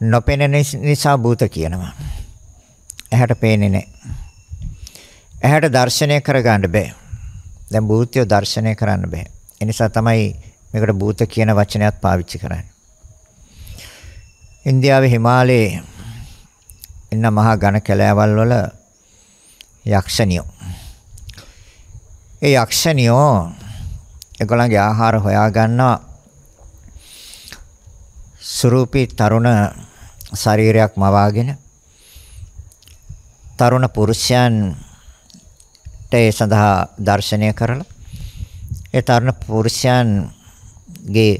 නොපෙනෙන නිසා භූත කියනවා. ඇහැට පේන්නේ නැහැ. ඇහැට දර්ශනය කරගන්න බෑ. දැන් භූතය දර්ශනය කරන්න බෑ. ඒ නිසා තමයි මේකට භූත කියන වචනයත් පාවිච්චි කරන්නේ. ඉන්දියාවේ හිමාලයේ එන්න මහා ඝන කැලෑවල් වල යක්ෂණියෝ. ඒ යක්ෂණියෝ ඒගොල්ලන්ගේ ආහාර හොයා ගන්නවා. සුරූපී තරුණ ශරීරයක් මවාගෙන තරුණ පුරුෂයන් ඒ සඳහා දර්ශනය කරලා ඒ තරුණ පුරුෂයන්ගේ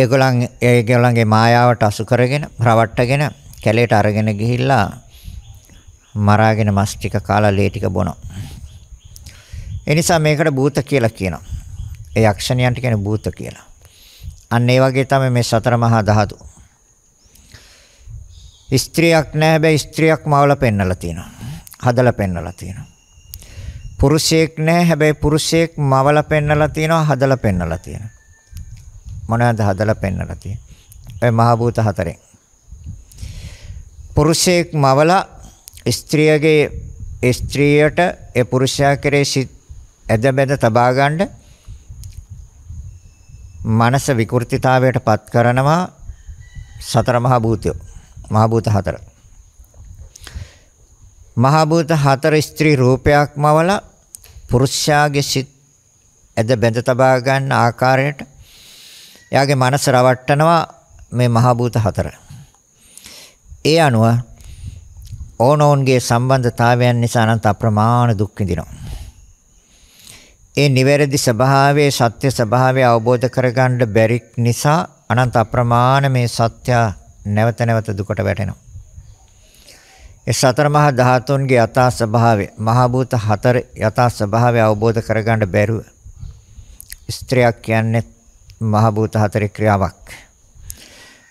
ඒගොල්ලන් ඒගොල්ලන්ගේ මායාවට අසු කරගෙන රවට්ටගෙන කැලේට අරගෙන ගිහිල්ලා මරාගෙන මස් ටික කාලා ලේ ටික බොනවා. ඒ නිසා මේකට භූත කියලා කියනවා. ඒ යක්ෂණියන්ට කියන්නේ භූත කියලා. අන්න ඒ වගේ තමයි මේ සතර මහා ධාතු. ස්ත්‍රියක් නැහැ හැබැයි ස්ත්‍රියක් මවලා පෙන්නලා තියෙනවා. හදලා පෙන්නලා තියෙනවා. පුරුෂයෙක් නැහැ හැබැයි පුරුෂයෙක් මවලා පෙන්නලා තියෙනවා හදලා පෙන්නලා තියෙනවා. මොනවාද හදලා පෙන්නලා තියෙන්නේ? ඒ මහ භූත හතරෙන්. පුරුෂයෙක් මවලා ස්ත්‍රියගේ ස්ත්‍රියට ඒ පුරුෂයා කෙරේ සිත් ඇදබැද තබා ගන්න මනස විකෘතිතාවයට පත් කරනවා සතර මහා භූතය මහා භූත හතර මහා භූත හතර ස්ත්‍රී රූපයක්ම වල පුරුෂයාගේ සිත් ඇද බැඳ තබා ගන්න ආකාරයට එයාගේ මනස රවට්ටනවා මේ මහා භූත හතර. ඒ අනුව ඕනෝන්ගේ සම්බන්ධතාවයන් නිසා අනන්ත අප්‍රමාණ දුක් විඳිනවා. ඒ නිවැරදි ස්වභාවයේ සත්‍ය ස්වභාවය අවබෝධ කරගන්න බැරි නිසා අනන්ත අප්‍රමාණ මේ සත්‍ය නැවත නැවත දුකට වැටෙනවා. ඒ සතර මහා ධාතුන්ගේ යථා ස්වභාවය, මහා භූත හතර යථා ස්වභාවය අවබෝධ කරගන්න බැරුව ස්ත්‍රියක් කියන්නේ මහා භූත හතරේ ක්‍රියාවක්.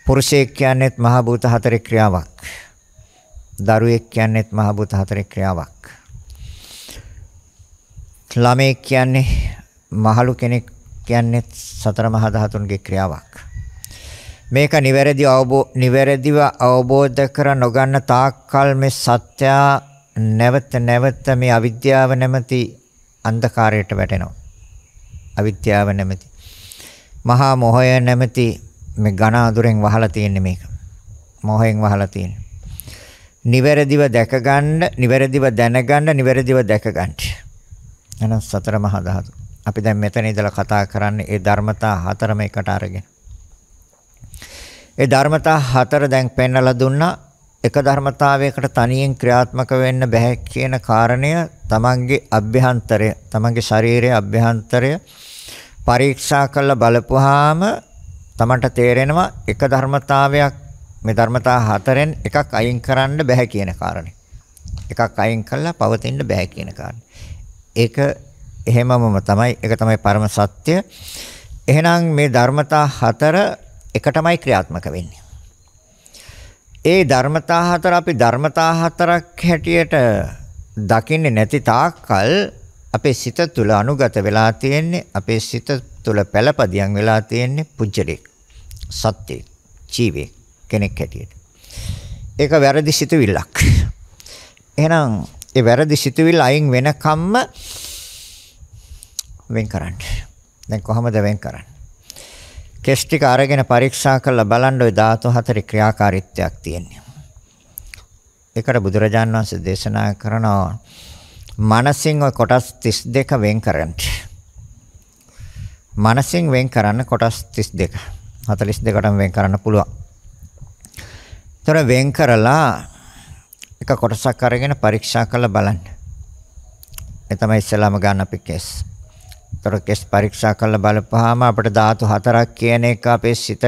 පුරුෂයෙක් කියන්නේත් මහා භූත හතරේ ක්‍රියාවක්. දරුවෙක් කියන්නේත් මහ භූත හතරේ ක්‍රියාවක්. ළමෙක් කියන්නේ මහලු කෙනෙක් කියන්නේ සතර මහා ධාතුන්ගේ ක්‍රියාවක්. මේක නිවැරදි නිවැරදිව අවබෝධ කර නොගන්න තාක්කල් මේ සත්‍ය නැවත නැවත මේ අවිද්‍යාව නැමැති අන්ධකාරයට වැටෙනවා. අවිද්‍යාව නැමැති මහා මොහය නැමැති මේ ඝන අඳුරෙන් වහලා තියෙන්නේ මේක. මොහයෙන් වහලා තියෙන්නේ. නිවැරදිව දැකගන්න, නිවැරදිව දැනගන්න, නිවැරදිව දැකගන්න. එහෙනම් සතර මහා ධාතු. අපි දැන් මෙතන ඉඳලා කතා කරන්නේ ඒ ධර්මතා හතරම එකට අරගෙන. ඒ ධර්මතා හතර දැන් පෙන්වලා දුන්නා. එක ධර්මතාවයකට තනියෙන් ක්‍රියාත්මක වෙන්න බෑ කියන කාරණය තමන්ගේ අභ්‍යන්තරය තමන්ගේ ශරීරයේ අභ්‍යන්තරය පරීක්ෂා කරලා බලපුවාම තමන්ට තේරෙනවා එක ධර්මතාවයක් මේ ධර්මතා හතරෙන් එකක් අයින් කරන්න බෑ කියන කාරණේ. එකක් අයින් කළා පවතින්න බෑ කියන කාරණේ. ඒක එහෙමමම තමයි ඒක තමයි පරම සත්‍ය. එහෙනම් මේ ධර්මතා හතර එකටමයි ක්‍රියාත්මක වෙන්නේ. ඒ ධර්මතා හතර අපි ධර්මතා හතරක් හැටියට දකින්නේ නැති තාක්කල් අපේ සිත තුළ අනුගත වෙලා තියෙන්නේ අපේ සිත තුළ පළපදියම් වෙලා තියෙන්නේ පුජ්‍යලේ සත්‍යේ ජීවේ කෙනෙක් හැටියට. ඒක වැරදි සිතුවිල්ලක්. එහෙනම් ඒ වැරදි සිතුවිල්ල අයින් වෙනකම්ම වෙන් කරන්න. දැන් කොහොමද වෙන් කරන්නේ? කෙස් ටික අරගෙන පරීක්ෂා කරලා බලන්න ওই ධාතු හතරේ ක්‍රියාකාරීත්වයක් තියෙනවා. ඒකට බුදුරජාන් වහන්සේ දේශනා කරනවා මනසින් ওই කොටස් 32 වෙන් කරන්න. මනසින් වෙන් කරන්න කොටස් 32. 42කටම වෙන් කරන්න පුළුවන්. ඒතර වෙන් කරලා එක කොටසක් අරගෙන පරීක්ෂා කරලා බලන්න. ඒ තමයි ඉස්සලාම ගන්න අපි කෙස්. ඒතර කෙස් පරීක්ෂා කරලා බලපුවාම අපිට ධාතු හතරක් කියන එක අපේ සිතට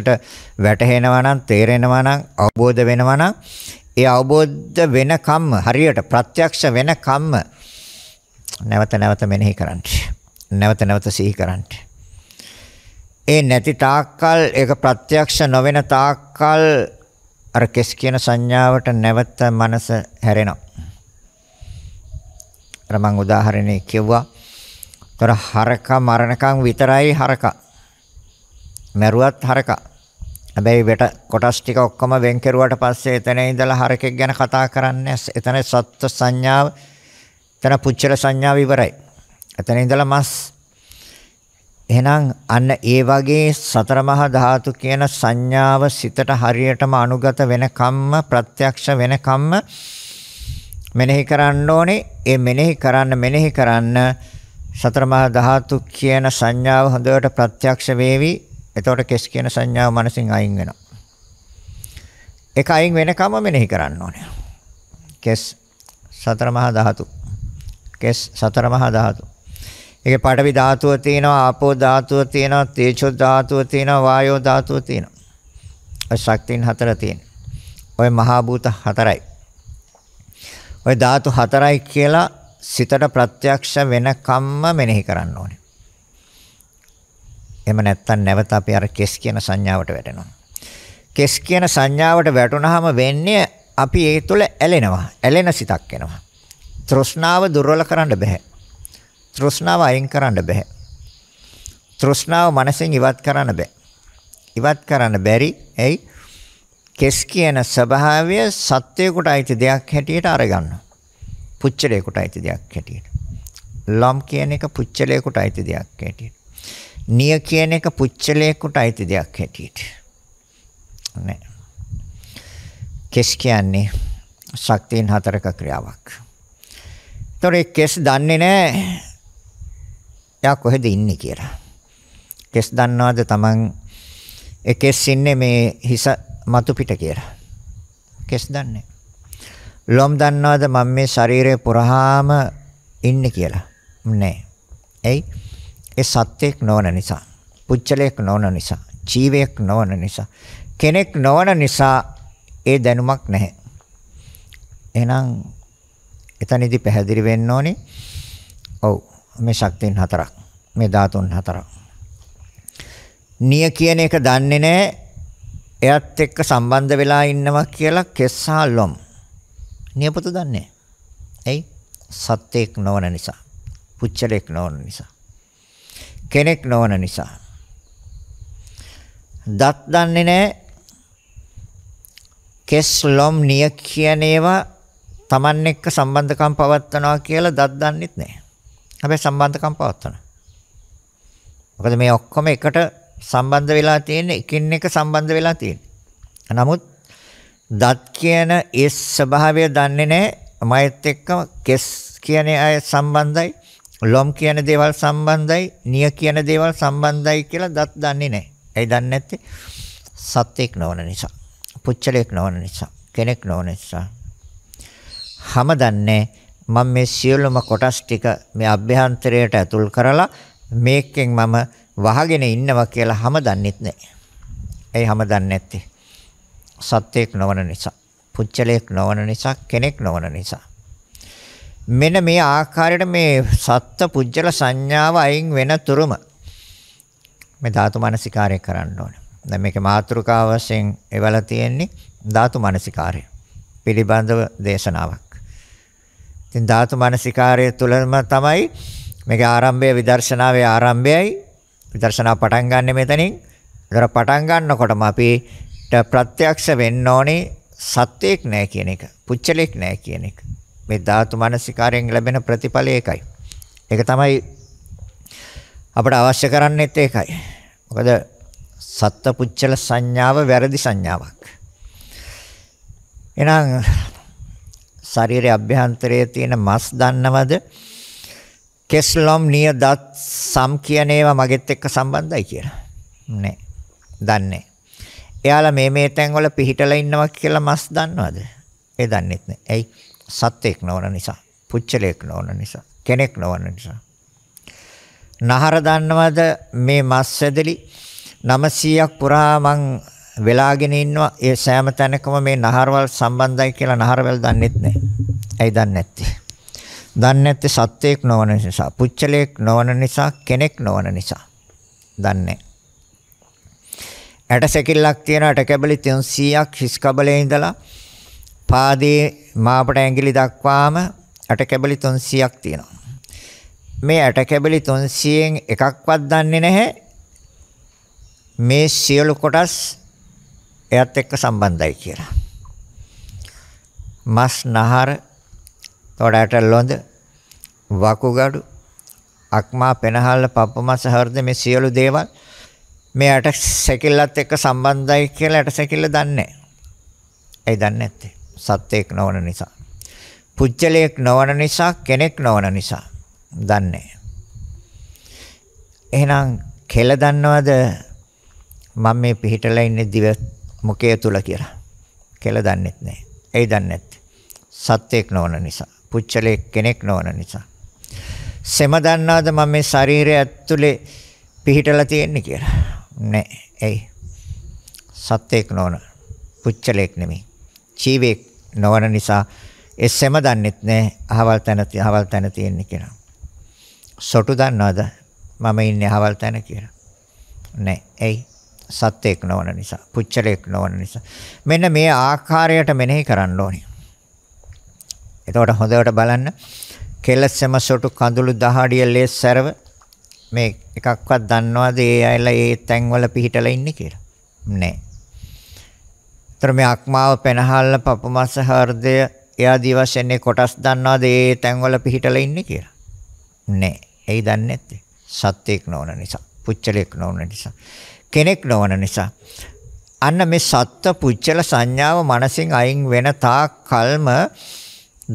වැටහෙනවා නම් තේරෙනවා නම් අවබෝධ වෙනවා නම් ඒ අවබෝධ වෙන කම්ම හරියට ප්‍රත්‍යක්ෂ වෙන කම්ම නැවත නැවත මෙනෙහි කරන්න. නැවත නැවත සිහි කරන්න. ඒ නැති තාක්කල් ඒක ප්‍රත්‍යක්ෂ නොවන තාක්කල් අර කෙස් කියන සංඥාවට නැවත මනස හැරෙනවා. අර මම උදාහරණේ කිව්වා. තොර හරක මරණකම් විතරයි හරක. මරුවත් හරක. හැබැයි වෙට කොටස් ටික ඔක්කොම වෙන් කෙරුවට පස්සේ එතන ඉඳලා හරකෙක් ගැන කතා කරන්නේ එතන සත්ත්ව සංඥාව එතන පුච්චල සංඥාව ඉවරයි. එතන ඉඳලා මස් එහෙනම් අන්න ඒ වගේ සතර මහා ධාතු කියන සංඥාව සිතට හරියටම අනුගත වෙනකම්ම ප්‍රත්‍යක්ෂ වෙනකම්ම මෙනෙහි කරන්න ඕනේ. ඒ මෙනෙහි කරන්න මෙනෙහි කරන්න සතර මහා ධාතු කියන සංඥාව හොඳට ප්‍රත්‍යක්ෂ වේවි. එතකොට කෙස් කියන සංඥාව මනසින් අයින් වෙනවා. ඒක අයින් වෙනකම්ම මෙනෙහි කරන්න ඕනේ. කෙස් සතර මහා ධාතු. කෙස් සතර මහා ධාතු. ඒකේ පාඨවි ධාතුව තියෙනවා, ආපෝ ධාතුව තියෙනවා, තේජෝ ධාතුව තියෙනවා, වායෝ ධාතුව තියෙනවා. ඔය ශක්තියන් හතර තියෙනවා. ඔය මහා භූත හතරයි. ඔය ධාතු හතරයි කියලා සිතට ප්‍රත්‍යක්ෂ වෙනකම්ම මෙනෙහි කරන්න ඕනේ. එහෙම නැත්තම් නැවත අපි අර කෙස් කියන සංඥාවට වැටෙනවා. කෙස් කියන සංඥාවට වැටුනහම වෙන්නේ අපි ඒ තුළ ඇලෙනවා. ඇලෙන සිතක් එනවා. තෘෂ්ණාව දුර්වල කරන්න බෑ. තෘෂ්ණාව අයින් කරන්න බෑ. තෘෂ්ණාව මනසෙන් ඉවත් කරන්න බෑ. ඉවත් කරන්න බැරි. ඇයි? කෙස් කියන ස්වභාවය සත්‍යයකට අයිති දෙයක් හැටියට අරගන්නවා. පුච්චලයකට අයිති දෙයක් හැටියට. ලම් කියන එක පුච්චලයකට අයිති දෙයක් හැටියට. නිය කියන එක පුච්චලයකට අයිති දෙයක් හැටියට. නෑ. කෙස් කියන්නේ ශක්තියන් හතරක ක්‍රියාවක්. ඒතොර කෙස් දන්නේ නැහැ එයා කොහෙද ඉන්නේ කියලා. කෙස් දන්නවද Taman ඒ කෙස් ඉන්නේ මේ හිස මතු පිට කියලා. කෙස් දන්නේ. ලොම් දන්නවද මම මේ ශරීරය පුරාම ඉන්නේ කියලා. නෑ. එයි ඒ සත්‍යයක් නොවන නිසා. පුච්චලයක් නොවන නිසා. ජීවයක් නොවන නිසා. කෙනෙක් නොවන නිසා ඒ දැනුමක් නැහැ. එහෙනම් එතනදී පැහැදිලි වෙන්න ඕනේ. ඔව්. මේ ශක්තියන් හතරක්. මේ ධාතුන් හතරක්. නිය කියන එක දන්නේ නැහැ. එයත් එක්ක සම්බන්ධ වෙලා ඉන්නවා කියලා කෙස්සා ලොම්. නියපොතු දන්නේ ඇයි? සත්‍යයක් නොවන නිසා. පුච්චලයක් නොවන නිසා. කෙනෙක් නොවන නිසා. දත් දන්නේ නැහැ. කෙස් ලොම් නිය කියන ඒවා Taman එක්ක සම්බන්ධකම් පවත්නවා කියලා දත් දන්නෙත් නැහැ. හැබැයි සම්බන්ධකම් පවත්වන. මොකද මේ ඔක්කොම එකට සම්බන්ධ වෙලා තියෙන එකින් එක සම්බන්ධ වෙලා තියෙන. නමුත් දත් කියන ඒ ස්වභාවය දන්නේ නැහැ. මයත් එක්ක කෙස් කියන අය සම්බන්ධයි, ලොම් කියන දේවල් සම්බන්ධයි, නිය කියන දේවල් සම්බන්ධයි කියලා දත් දන්නේ නැහැ. ඇයි දන්නේ නැත්තේ? සත්‍යයක් නොවන නිසා. පුච්චලයක් නොවන නිසා. කෙනෙක් නොවන නිසා. හැම දන්නේ නැහැ. මම මේ සියලුම කොටස් ටික මේ අභ්‍යන්තරයට ඇතුල් කරලා මේකෙන් මම වහගෙන ඉන්නවා කියලා හැම දන්නෙත් නැහැ. ඒ හැම දන්නේ නැත්තේ. සත්‍යයක් නොවන නිසා, පුච්චලයක් නොවන නිසා, කෙනෙක් නොවන නිසා. මෙන්න මේ ආකාරයට මේ සත්ත්ව පුජ්‍යල සංඥාව අයින් වෙන තුරුම මේ ධාතු මනසිකාරය කරන්න ඕනේ. දැන් මේකේ මාතෘකාව වශයෙන් එවලා තියෙන්නේ ධාතු මනසිකාරය පිළිබඳව දේශනාවක්. ඉතින් ධාතු මනසිකාරය තුළම තමයි මේකේ ආරම්භය විදර්ශනාවේ ආරම්භයයි. විදර්ශනා පටන් ගන්න මෙතනින්. ඒතර පටන් ගන්නකොටම අපිට ප්‍රත්‍යක්ෂ වෙන්න ඕනේ සත්‍යයක් නැහැ කියන එක. පුච්චලයක් නැහැ කියන එක. මේ ධාතු මනසිකාරයෙන් ලැබෙන ප්‍රතිඵලය ඒකයි. ඒක තමයි අපිට අවශ්‍ය කරන්නේත් ඒකයි. මොකද සත්පුච්චල සංඥාව වැරදි සංඥාවක්. එහෙනම් ශරීරයේ අභ්‍යන්තරයේ තියෙන මස් දන්නවද? කෙස්ලොම් නිය දත් සම් කියන ඒවා මගෙත් එක්ක සම්බන්ධයි කියලා. නෑ. දන්නේ. එයාලා මේ මේ තැන්වල පිහිටලා ඉන්නවා කියලා මස් දන්නවද? ඒ දන්නෙත් නෑ. ඇයි? සත්වෙක් නොවන නිසා. පුච්චලෙක් නොවන නිසා. කෙනෙක් නොවන නිසා. නහර දන්නවද මේ මස් ඇදලි 900ක් පුරා මං වෙලාගෙන ඉන්නවා ඒ සෑම තැනකම මේ නහරවල් සම්බන්ධයි කියලා නහරවල් දන්නෙත් නැහැ. ඇයි දන්නේ නැත්තේ? දන්නේ නැත්තේ සත්වයක් නොවන නිසා, පුච්චලයක් නොවන නිසා, කෙනෙක් නොවන නිසා. දන්නේ ඇට සැකිල්ලක් තියෙන ඇට කැබලි 300ක් හිස් කබලේ ඉඳලා පාදයේ මාපට ඇඟිලි දක්වාම ඇට කැබලි 300ක් තියෙනවා. මේ ඇට කැබලි 300න් එකක්වත් දන්නේ නැහැ. මේ සියලු කොටස් එයත් එක්ක සම්බන්ධයි කියලා. මස් නහර, තොඩට ලොඳ, වකුගඩු, අක්මා පෙනහල්ල පප්පමස හෘද මේ සියලු දේවල් මෙයාට සැකිල්ලත් එක්ක සම්බන්ධයි කියලා යට සැකිල්ල දන්නේ ඇයි දන්නේ නැත්තේ? සත්‍යයක් නොවන නිසා. පුජ්‍යලයක් නොවන නිසා, කෙනෙක් නොවන නිසා දන්නේ. එහෙනම් කෙල දන්නවද මම මේ පිහිටලා ඉන්නේ දිව මොකේ තුල කියලා. කියලා දන්නෙත් නැහැ. ඇයි දන්නේ නැත්තේ? සත්‍යයක් නොවන නිසා. පුච්චලෙක් කෙනෙක් නොවන නිසා. සෙම දන්නවද මම මේ ශරීරය ඇතුලේ පිහිටලා තියෙන්නේ කියලා? නැහැ. ඇයි? සත්‍යයක් නොවන පුච්චලෙක් නෙමෙයි. ජීවෙක් නොවන නිසා ඒ සෙම දන්නෙත් නැහැ. අහවල් තැන අහවල් තැන තියෙන්නේ කියලා. සොටු දන්නවද? මම ඉන්නේ අහවල් තැන කියලා. නැහැ. ඇයි? සත්‍යයක් නොවන නිසා, පුච්චලයක් නොවන නිසා. මෙන්න මේ ආකාරයට මෙනෙහි කරන්න ඕනේ. එතකොට හොඳට බලන්න කෙලස්සම සොටු කඳුළු දහඩිය ලෙස් සරව මේ එකක්වත් දන්නවද ඒ අයලා ඒ තැන්වල පිහිටලා ඉන්නේ කියලා? නෑ. ତර මේ අක්මාව පෙනහල්ල පපමස හෘදය එයාදී වශයෙන් කොටස් දන්නවද ඒ තැන්වල පිහිටලා ඉන්නේ කියලා? නෑ. එයි දන්නේ නැත්තේ. සත්‍යයක් නොවන නිසා, පුච්චලයක් නොවන නිසා. කෙනෙක් නොවන නිසා. අන්න මේ සත්ව පුච්චල සංඥාව මනසින් අයින් වෙන තාක් කල්ම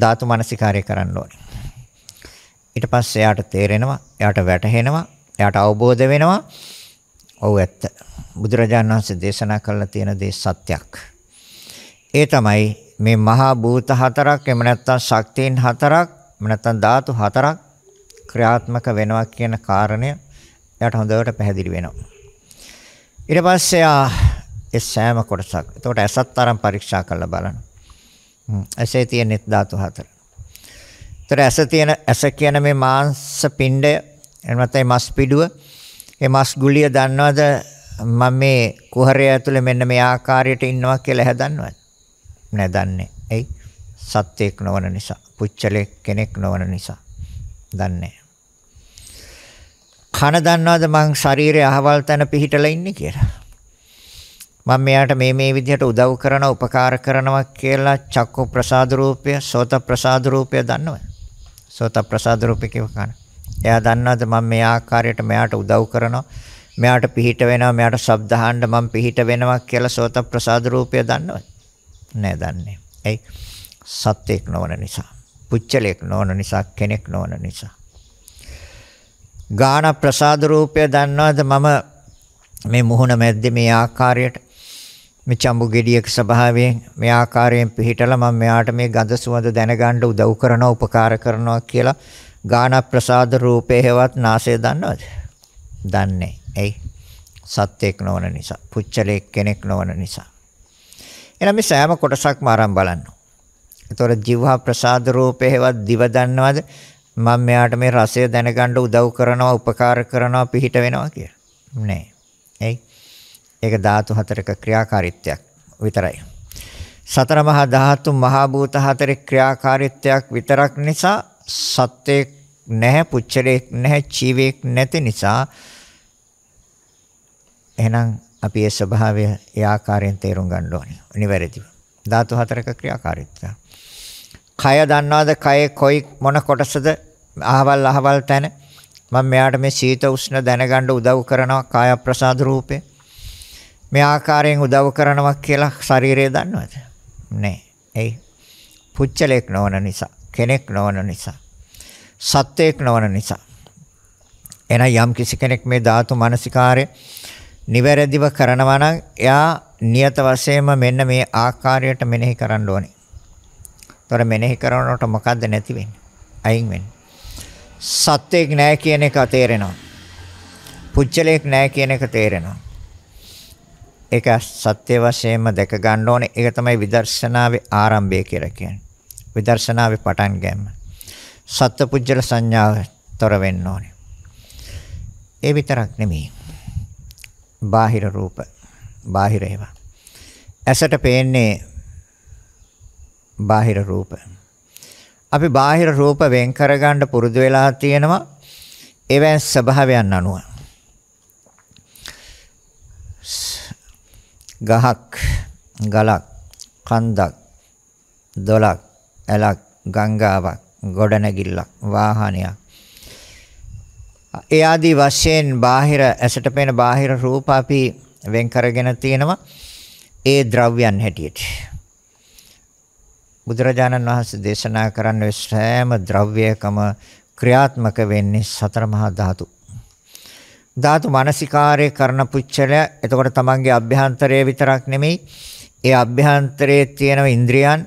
ධාතු මනසිකාරය කරන්න ඕනේ. ඊට පස්සේ එයාට තේරෙනවා, එයාට වැටහෙනවා, එයාට අවබෝධ වෙනවා. ඔව් ඇත්ත. බුදුරජාණන් වහන්සේ දේශනා කළා තියෙන දේ සත්‍යක්. ඒ තමයි මේ මහා භූත හතරක් එහෙම නැත්නම් ශක්තියන් හතරක් එහෙම නැත්නම් ධාතු හතරක් ක්‍රියාත්මක වෙනවා කියන කාරණය එයාට හොඳට පැහැදිලි වෙනවා. ඊට පස්සේ ආ ඒ සෑම කොටසක්. එතකොට ඇසත් තරම් පරීක්ෂා කරලා බලන්න. ඇසේ තියෙන ධාතු හතර. එතකොට ඇස තියෙන ඇස කියන මේ මාංශ පිණ්ඩය එහෙම නැත්නම් මස් පිඩුව ඒ මස් ගුලිය දන්නවද මම මේ කුහරය ඇතුලේ මෙන්න මේ ආකාරයට ඉන්නවා කියලා හැදන්නවද? නෑ දන්නේ. එයි සත්‍යයක් නොවන නිසා, පුච්චලෙක් කෙනෙක් නොවන නිසා. දන්නේ කන දන්නවද මං ශරීරයේ අහවල් තැන පිහිටලා ඉන්නේ කියලා. මම මෙයාට මේ මේ විදිහට උදව් කරන උපකාර කරනවා කියලා චක්කු ප්‍රසාද රූපය, සෝත ප්‍රසාද රූපය දන්නවද? සෝත ප්‍රසාද රූපය කියව කන. එයා දන්නවද මම මේ ආකාරයට මෙයාට උදව් කරනවා. මෙයාට පිහිට වෙනවා, මෙයාට ශබ්ද අහන්න මම පිහිට වෙනවා කියලා සෝත ප්‍රසාද රූපය දන්නවද? නෑ දන්නේ. එයි සත්‍යයක් නොවන නිසා, පුච්චලයක් නොවන නිසා, කෙනෙක් නොවන නිසා. ගාන ප්‍රසාද රූපය දන්නවද මම මේ මුහුණ මැද්දේ මේ ආකාරයට මේ චම්බු ගෙඩියක ස්වභාවයෙන් මේ ආකාරයෙන් පිහිටලා මම මෙයාට මේ ගඳ සුවඳ දැනගන්න උදව් කරනවා උපකාර කරනවා කියලා ගාන ප්‍රසාද රූපේ හැවත් නාසය දන්නවද? දන්නේ. එයි. සත්‍යයක් නොවන නිසා, පුච්චලෙක් කෙනෙක් නොවන නිසා. එහෙනම් මේ සෑම කොටසක්ම ආරම්භ බලන්න. ඒතොර ජීවහා ප්‍රසාද රූපේ හැවත් දිව දන්නවද? මම මෙයාට මේ රසය දැනගන්න උදව් කරනවා උපකාර කරනවා පිහිට වෙනවා කියලා. නෑ. එයි. ඒක ධාතු හතරක ක්‍රියාකාරීත්වයක් විතරයි. සතර මහා ධාතු මහා භූත හතරේ ක්‍රියාකාරීත්වයක් විතරක් නිසා සත්‍යෙක් නැහැ පුච්චලයක් නැහැ ජීවයක් නැති නිසා එහෙනම් අපි ඒ ස්වභාවය ඒ ආකාරයෙන් තේරුම් ගන්න ඕනේ. නිවැරදිව. ධාතු හතරක ක්‍රියාකාරීත්වය. කය දන්නවද කයේ කොයි මොන කොටසද අහවල් අහවල් තැන මම මෙයාට මේ සීත උෂ්ණ දැනගන්න උදව් කරනවා කාය ප්‍රසාද රූපේ මේ ආකාරයෙන් උදව් කරනවා කියලා ශරීරය දන්නවද නෑ ඒ පුච්චලෙක් නොවන නිසා කෙනෙක් නොවන නිසා සත්වයක් නොවන නිසා එහෙනම් යම් කිසි කෙනෙක් මේ ධාතු මනසිකාරය නිවැරදිව කරනවා නම් එයා නියත වශයෙන්ම මෙන්න මේ ආකාරයට මෙනෙහි කරන්න ඕනේ ඒතොර මෙනෙහි කරනකොට මොකද්ද නැති වෙන්නේ? අයින් වෙන්නේ. සත්‍යයක් නැහැ කියන එක තේරෙනවා. පුච්චලයක් නැහැ කියන එක තේරෙනවා. ඒක සත්‍ය වශයෙන්ම දැක ගන්න ඕනේ. ඒක තමයි විදර්ශනාවේ ආරම්භය කියලා කියන්නේ. විදර්ශනාවේ පටන් ගැනීම. සත්‍ය පුජ්‍යල සංඥාව තොර වෙන්න ඕනේ. ඒ විතරක් නෙමෙයි. බාහිර රූප, බාහිර ඒවා. ඇසට පේන්නේ බාහිර රූප. අපි බාහිර රූප වෙන් කරගන්න පුරුදු වෙලා තියෙනවා ඒවැන් ස්වභාවයන් අනුව. ගහක්, ගලක්, කන්දක්, දොලක්, ඇලක්, ගංගාවක්, ගොඩනැගිල්ලක්, වාහනයක්. ඒ ආදී වශයෙන් බාහිර ඇසට පෙනෙන බාහිර රූප අපි වෙන් කරගෙන තියෙනවා ඒ ද්‍රව්‍යයන් හැටියට. බුදුරජාණන් වහන්සේ දේශනා කරන්න සෑම ද්‍රව්‍යයකම ක්‍රියාත්මක වෙන්නේ සතර මහා ධාතු. ධාතු මානසිකාර්ය කරන පුච්චලය එතකොට තමන්ගේ අභ්‍යන්තරය විතරක් නෙමෙයි ඒ අභ්‍යන්තරයේ තියෙන ඉන්ද්‍රියන්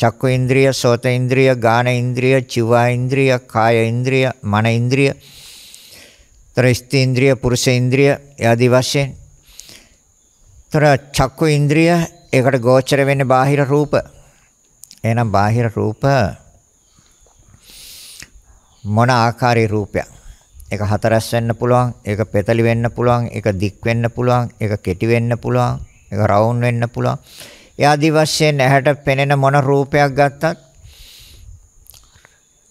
චක්ක ඉන්ද්‍රිය, සෝත ඉන්ද්‍රිය, ගාන ඉන්ද්‍රිය, චිව ඉන්ද්‍රිය, කාය ඉන්ද්‍රිය, මන ඉන්ද්‍රිය, ත්‍රිස්ති ඉන්ද්‍රිය, පුරුෂ ඉන්ද්‍රිය ආදි වශයෙන්. තර චක්ක ඉන්ද්‍රිය ඒකට ගෝචර වෙන්නේ බාහිර රූප. එහෙනම් බාහිර රූප මොන ආකාරයේ රූපයක්. ඒක හතරස් වෙන්න පුළුවන්, ඒක පෙතලි වෙන්න පුළුවන්, ඒක දික් වෙන්න පුළුවන්, ඒක කෙටි වෙන්න පුළුවන්, ඒක රවුන් වෙන්න පුළුවන්. ඒ ආදි වශයෙන් ඇහැට පෙනෙන මොන රූපයක් ගත්තත්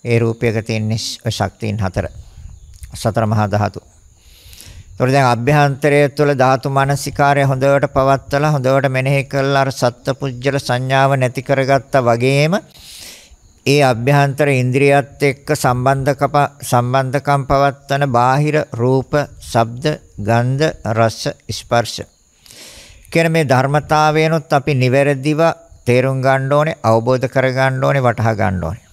ඒ රූපයක තියෙන ශක්තියින් හතර. සතර මහා ධාතු. ඒතකොට දැන් අභ්‍යන්තරය තුළ ධාතු මනසිකාරය හොඳට පවත්තලා හොඳට මෙනෙහි කළා අර සත්පුජ්‍යල සංඥාව නැති කරගත්තා වගේම ඒ අභ්‍යන්තර ඉන්ද්‍රියත් එක්ක සම්බන්ධකප සම්බන්ධකම් පවත්තන බාහිර රූප, ශබ්ද, ගන්ධ, රස, ස්පර්ශ කියන මේ ධර්මතාවයනොත් අපි නිවැරදිව තේරුම් ගන්න ඕනේ, අවබෝධ කර ගන්න ඕනේ, වටහා ගන්න ඕනේ.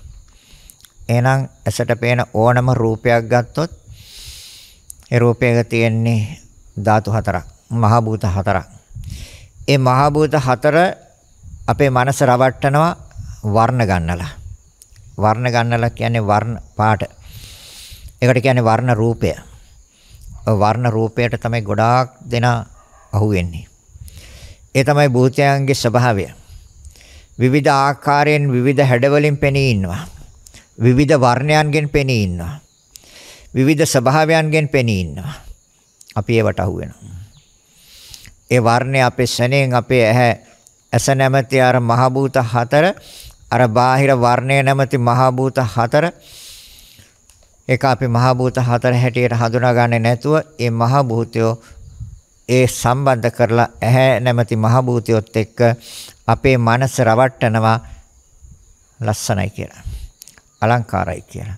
එහෙනම් ඇසට පේන ඕනම රූපයක් ගත්තොත් ඒ රූපයක තියෙන්නේ ධාතු හතරක්, මහ භූත හතරක්. ඒ මහ භූත හතර අපේ මනස රවට්ටනවා වර්ණ ගන්නලා. වර්ණ ගන්නලා කියන්නේ වර්ණ පාට. ඒකට කියන්නේ වර්ණ රූපය. වර්ණ රූපයට තමයි ගොඩාක් දෙනා අහුවෙන්නේ. ඒ තමයි භූතයන්ගේ ස්වභාවය. විවිධ ආකාරයෙන් විවිධ හැඩවලින් පෙනී ඉන්නවා. විවිධ වර්ණයන්ගෙන් පෙනී ඉන්නවා. විවිධ ස්වභාවයන්ගෙන් පෙනී ඉන්නවා. අපි ඒවට අහු වෙනවා. ඒ වර්ණය අපේ සැනෙන් අපේ ඇහැ ඇස නැමැති අර මහ භූත හතර අර බාහිර වර්ණය නැමැති මහ භූත හතර ඒක අපි මහ භූත හතර හැටියට හඳුනාගන්නේ නැතුව ඒ මහ භූතයෝ ඒ සම්බන්ධ කරලා ඇහැ නැමැති මහ භූතියොත් එක්ක අපේ මනස රවට්ටනවා ලස්සනයි කියලා. අලංකාරයි කියලා.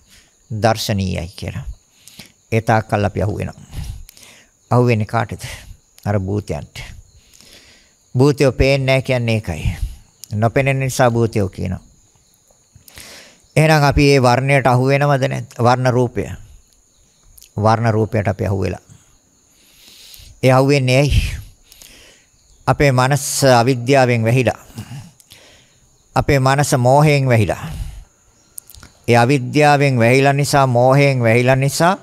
දර්ශනීයයි කියලා. ඒ තාක්කල් අපි අහුවෙනවා. අහුවෙන්නේ කාටද? අර භූතයන්ට. භූතයෝ පේන්නේ නැහැ කියන්නේ ඒකයි. නොපෙනෙන නිසා භූතයෝ කියනවා. එහෙනම් අපි මේ වර්ණයට අහුවෙනවද නැද්ද? වර්ණ රූපය. වර්ණ රූපයට අපි අහුවෙලා. ඒ අහුවෙන්නේ ඇයි? අපේ මනස අවිද්‍යාවෙන් වැහිලා. අපේ මනස මෝහයෙන් වැහිලා. ඒ අවිද්‍යාවෙන් වැහිලා නිසා මෝහයෙන් වැහිලා නිසා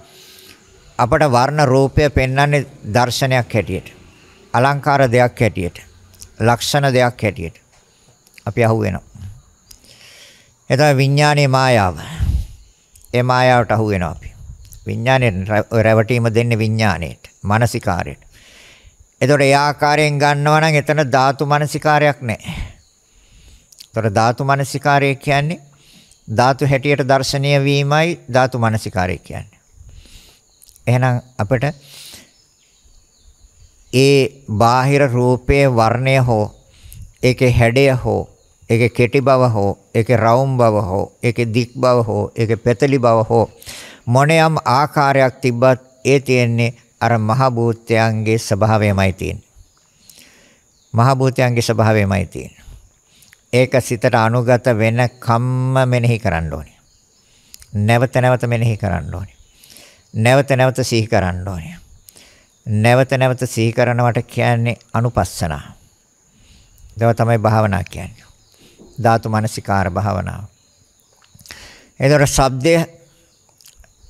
අපට වර්ණ රූපය පෙන්වන්නේ දර්ශනයක් හැටියට. අලංකාර දෙයක් හැටියට. ලක්ෂණ දෙයක් හැටියට. අපි අහුවෙනවා. එතන විඥානයේ මායාව. ඒ මායාවට අහුවෙනවා අපි. විඥානයේ රැවටීම දෙන්නේ විඥාණයට, මානසිකාරයට. එතකොට ඒ ආකාරයෙන් ගන්නවා නම් එතන ධාතු මානසිකාරයක් නැහැ. එතකොට ධාතු මානසිකාරය කියන්නේ ධාතු හැටියට දර්ශනීය වීමයි ධාතු මානසිකාරය කියන්නේ. එහෙනම් අපිට ඒ බාහිර රූපයේ වර්ණය හෝ ඒකේ හැඩය හෝ ඒකේ කෙටි බව හෝ ඒකේ රවුම් බව හෝ ඒකේ දික් බව හෝ ඒකේ පෙතලි බව හෝ මොනියම් ආකාරයක් තිබ්බත් ඒ තියෙන්නේ අර මහ භූතයන්ගේ ස්වභාවයමයි තියෙන්නේ. මහ භූතයන්ගේ ස්වභාවයමයි තියෙන්නේ. ඒක සිතට අනුගත වෙන කම්ම මෙනෙහි කරන්න ඕනේ. නැවත නැවත මෙනෙහි කරන්න ඕනේ. නැවත නැවත සිහි කරන්න ඕනේ. නැවත නැවත සිහි කරනවට කියන්නේ අනුපස්සනා. ඒව තමයි භාවනා කියන්නේ. ධාතු මනසිකාර භාවනාව. ඒතර ශබ්දය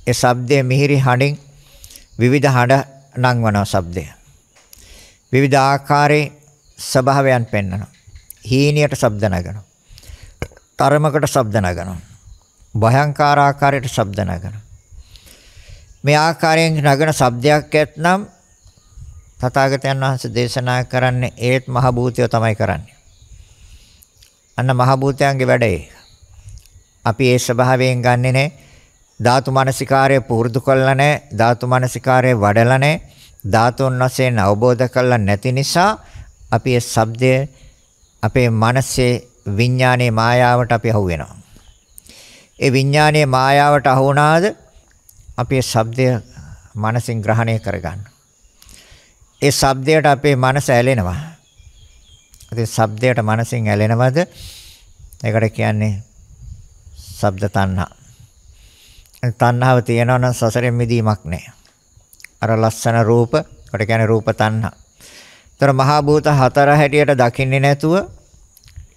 ඒ ශබ්දයේ මිහිරි හඬින් විවිධ හඬ නංවනවා ශබ්දය. විවිධ ආකාරයේ ස්වභාවයන් පෙන්වනවා. හීනියට ශබ්ද නගනවා. තරමකට ශබ්ද නගනවා. භයංකාර ආකාරයට ශබ්ද නගනවා. මේ ආකාරයෙන් නගන શબ્දයක් ඇත්නම් තථාගතයන් වහන්සේ දේශනා කරන්නේ ඒත් මහ භූතය තමයි කරන්නේ. අන්න මහ භූතයන්ගේ වැඩේ. අපි ඒ ස්වභාවයෙන් ගන්නෙ නෑ. ධාතු මනසිකාරය පුරුදු කළා නෑ. ධාතු මනසිකාරය වඩලා නෑ. ධාතුන් වශයෙන් අවබෝධ කළා නැති නිසා අපි ඒ શબ્දය අපේ මනසේ විඥානයේ මායාවට අපි අහු වෙනවා. ඒ විඥානයේ මායාවට අහු වුණාද අපි ඒ ශබ්දය මනසින් ග්‍රහණය කරගන්න. ඒ ශබ්දයට අපේ මනස ඇලෙනවා. ඉතින් ශබ්දයට මනසින් ඇලෙනවද? ඒකට කියන්නේ ශබ්ද තණ්හා. තණ්හාව තියෙනවා නම් සසරෙන් මිදීමක් නැහැ. අර ලස්සන රූප, ඒකට කියන්නේ රූප තණ්හා. ඒතර මහා භූත හතර හැටියට දකින්නේ නැතුව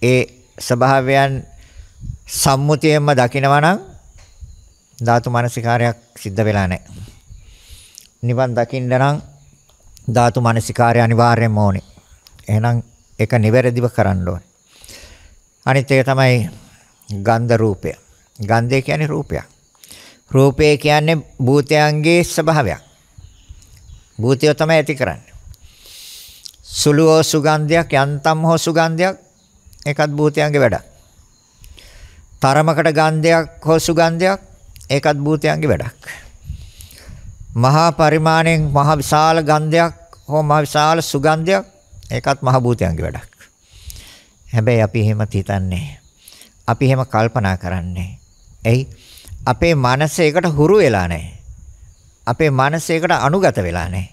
ඒ ස්වභාවයන් සම්මුතියෙන්ම දකිනවා නම් ධාතු මනසිකාරයක් සිද්ධ වෙලා නැහැ. නිවන් දකින්න නම් ධාතු මනසිකාරය අනිවාර්යෙන්ම ඕනේ. එහෙනම් ඒක නිවැරදිව කරන්න ඕනේ. අනිත් එක තමයි ගන්ධ රූපය. ගන්ධය කියන්නේ රූපයක්. රූපය කියන්නේ භූතයන්ගේ ස්වභාවයක්. භූතය තමයි ඇති කරන්නේ. සුළු හෝ සුගන්ධයක් යන්තම් හෝ සුගන්ධයක් ඒකත් භූතයන්ගේ වැඩක්. තරමකට ගන්ධයක් හෝ සුගන්ධයක් ඒකත් භූතයන්ගේ වැඩක්. මහා පරිමාණයෙන් මහ විශාල ගන්ධයක් හෝ මහ විශාල සුගන්ධයක් ඒකත් මහ භූතයන්ගේ වැඩක්. හැබැයි අපි එහෙම හිතන්නේ. අපි එහෙම කල්පනා කරන්නේ. එයි අපේ මනස ඒකට හුරු වෙලා නැහැ. අපේ මනස ඒකට අනුගත වෙලා නැහැ.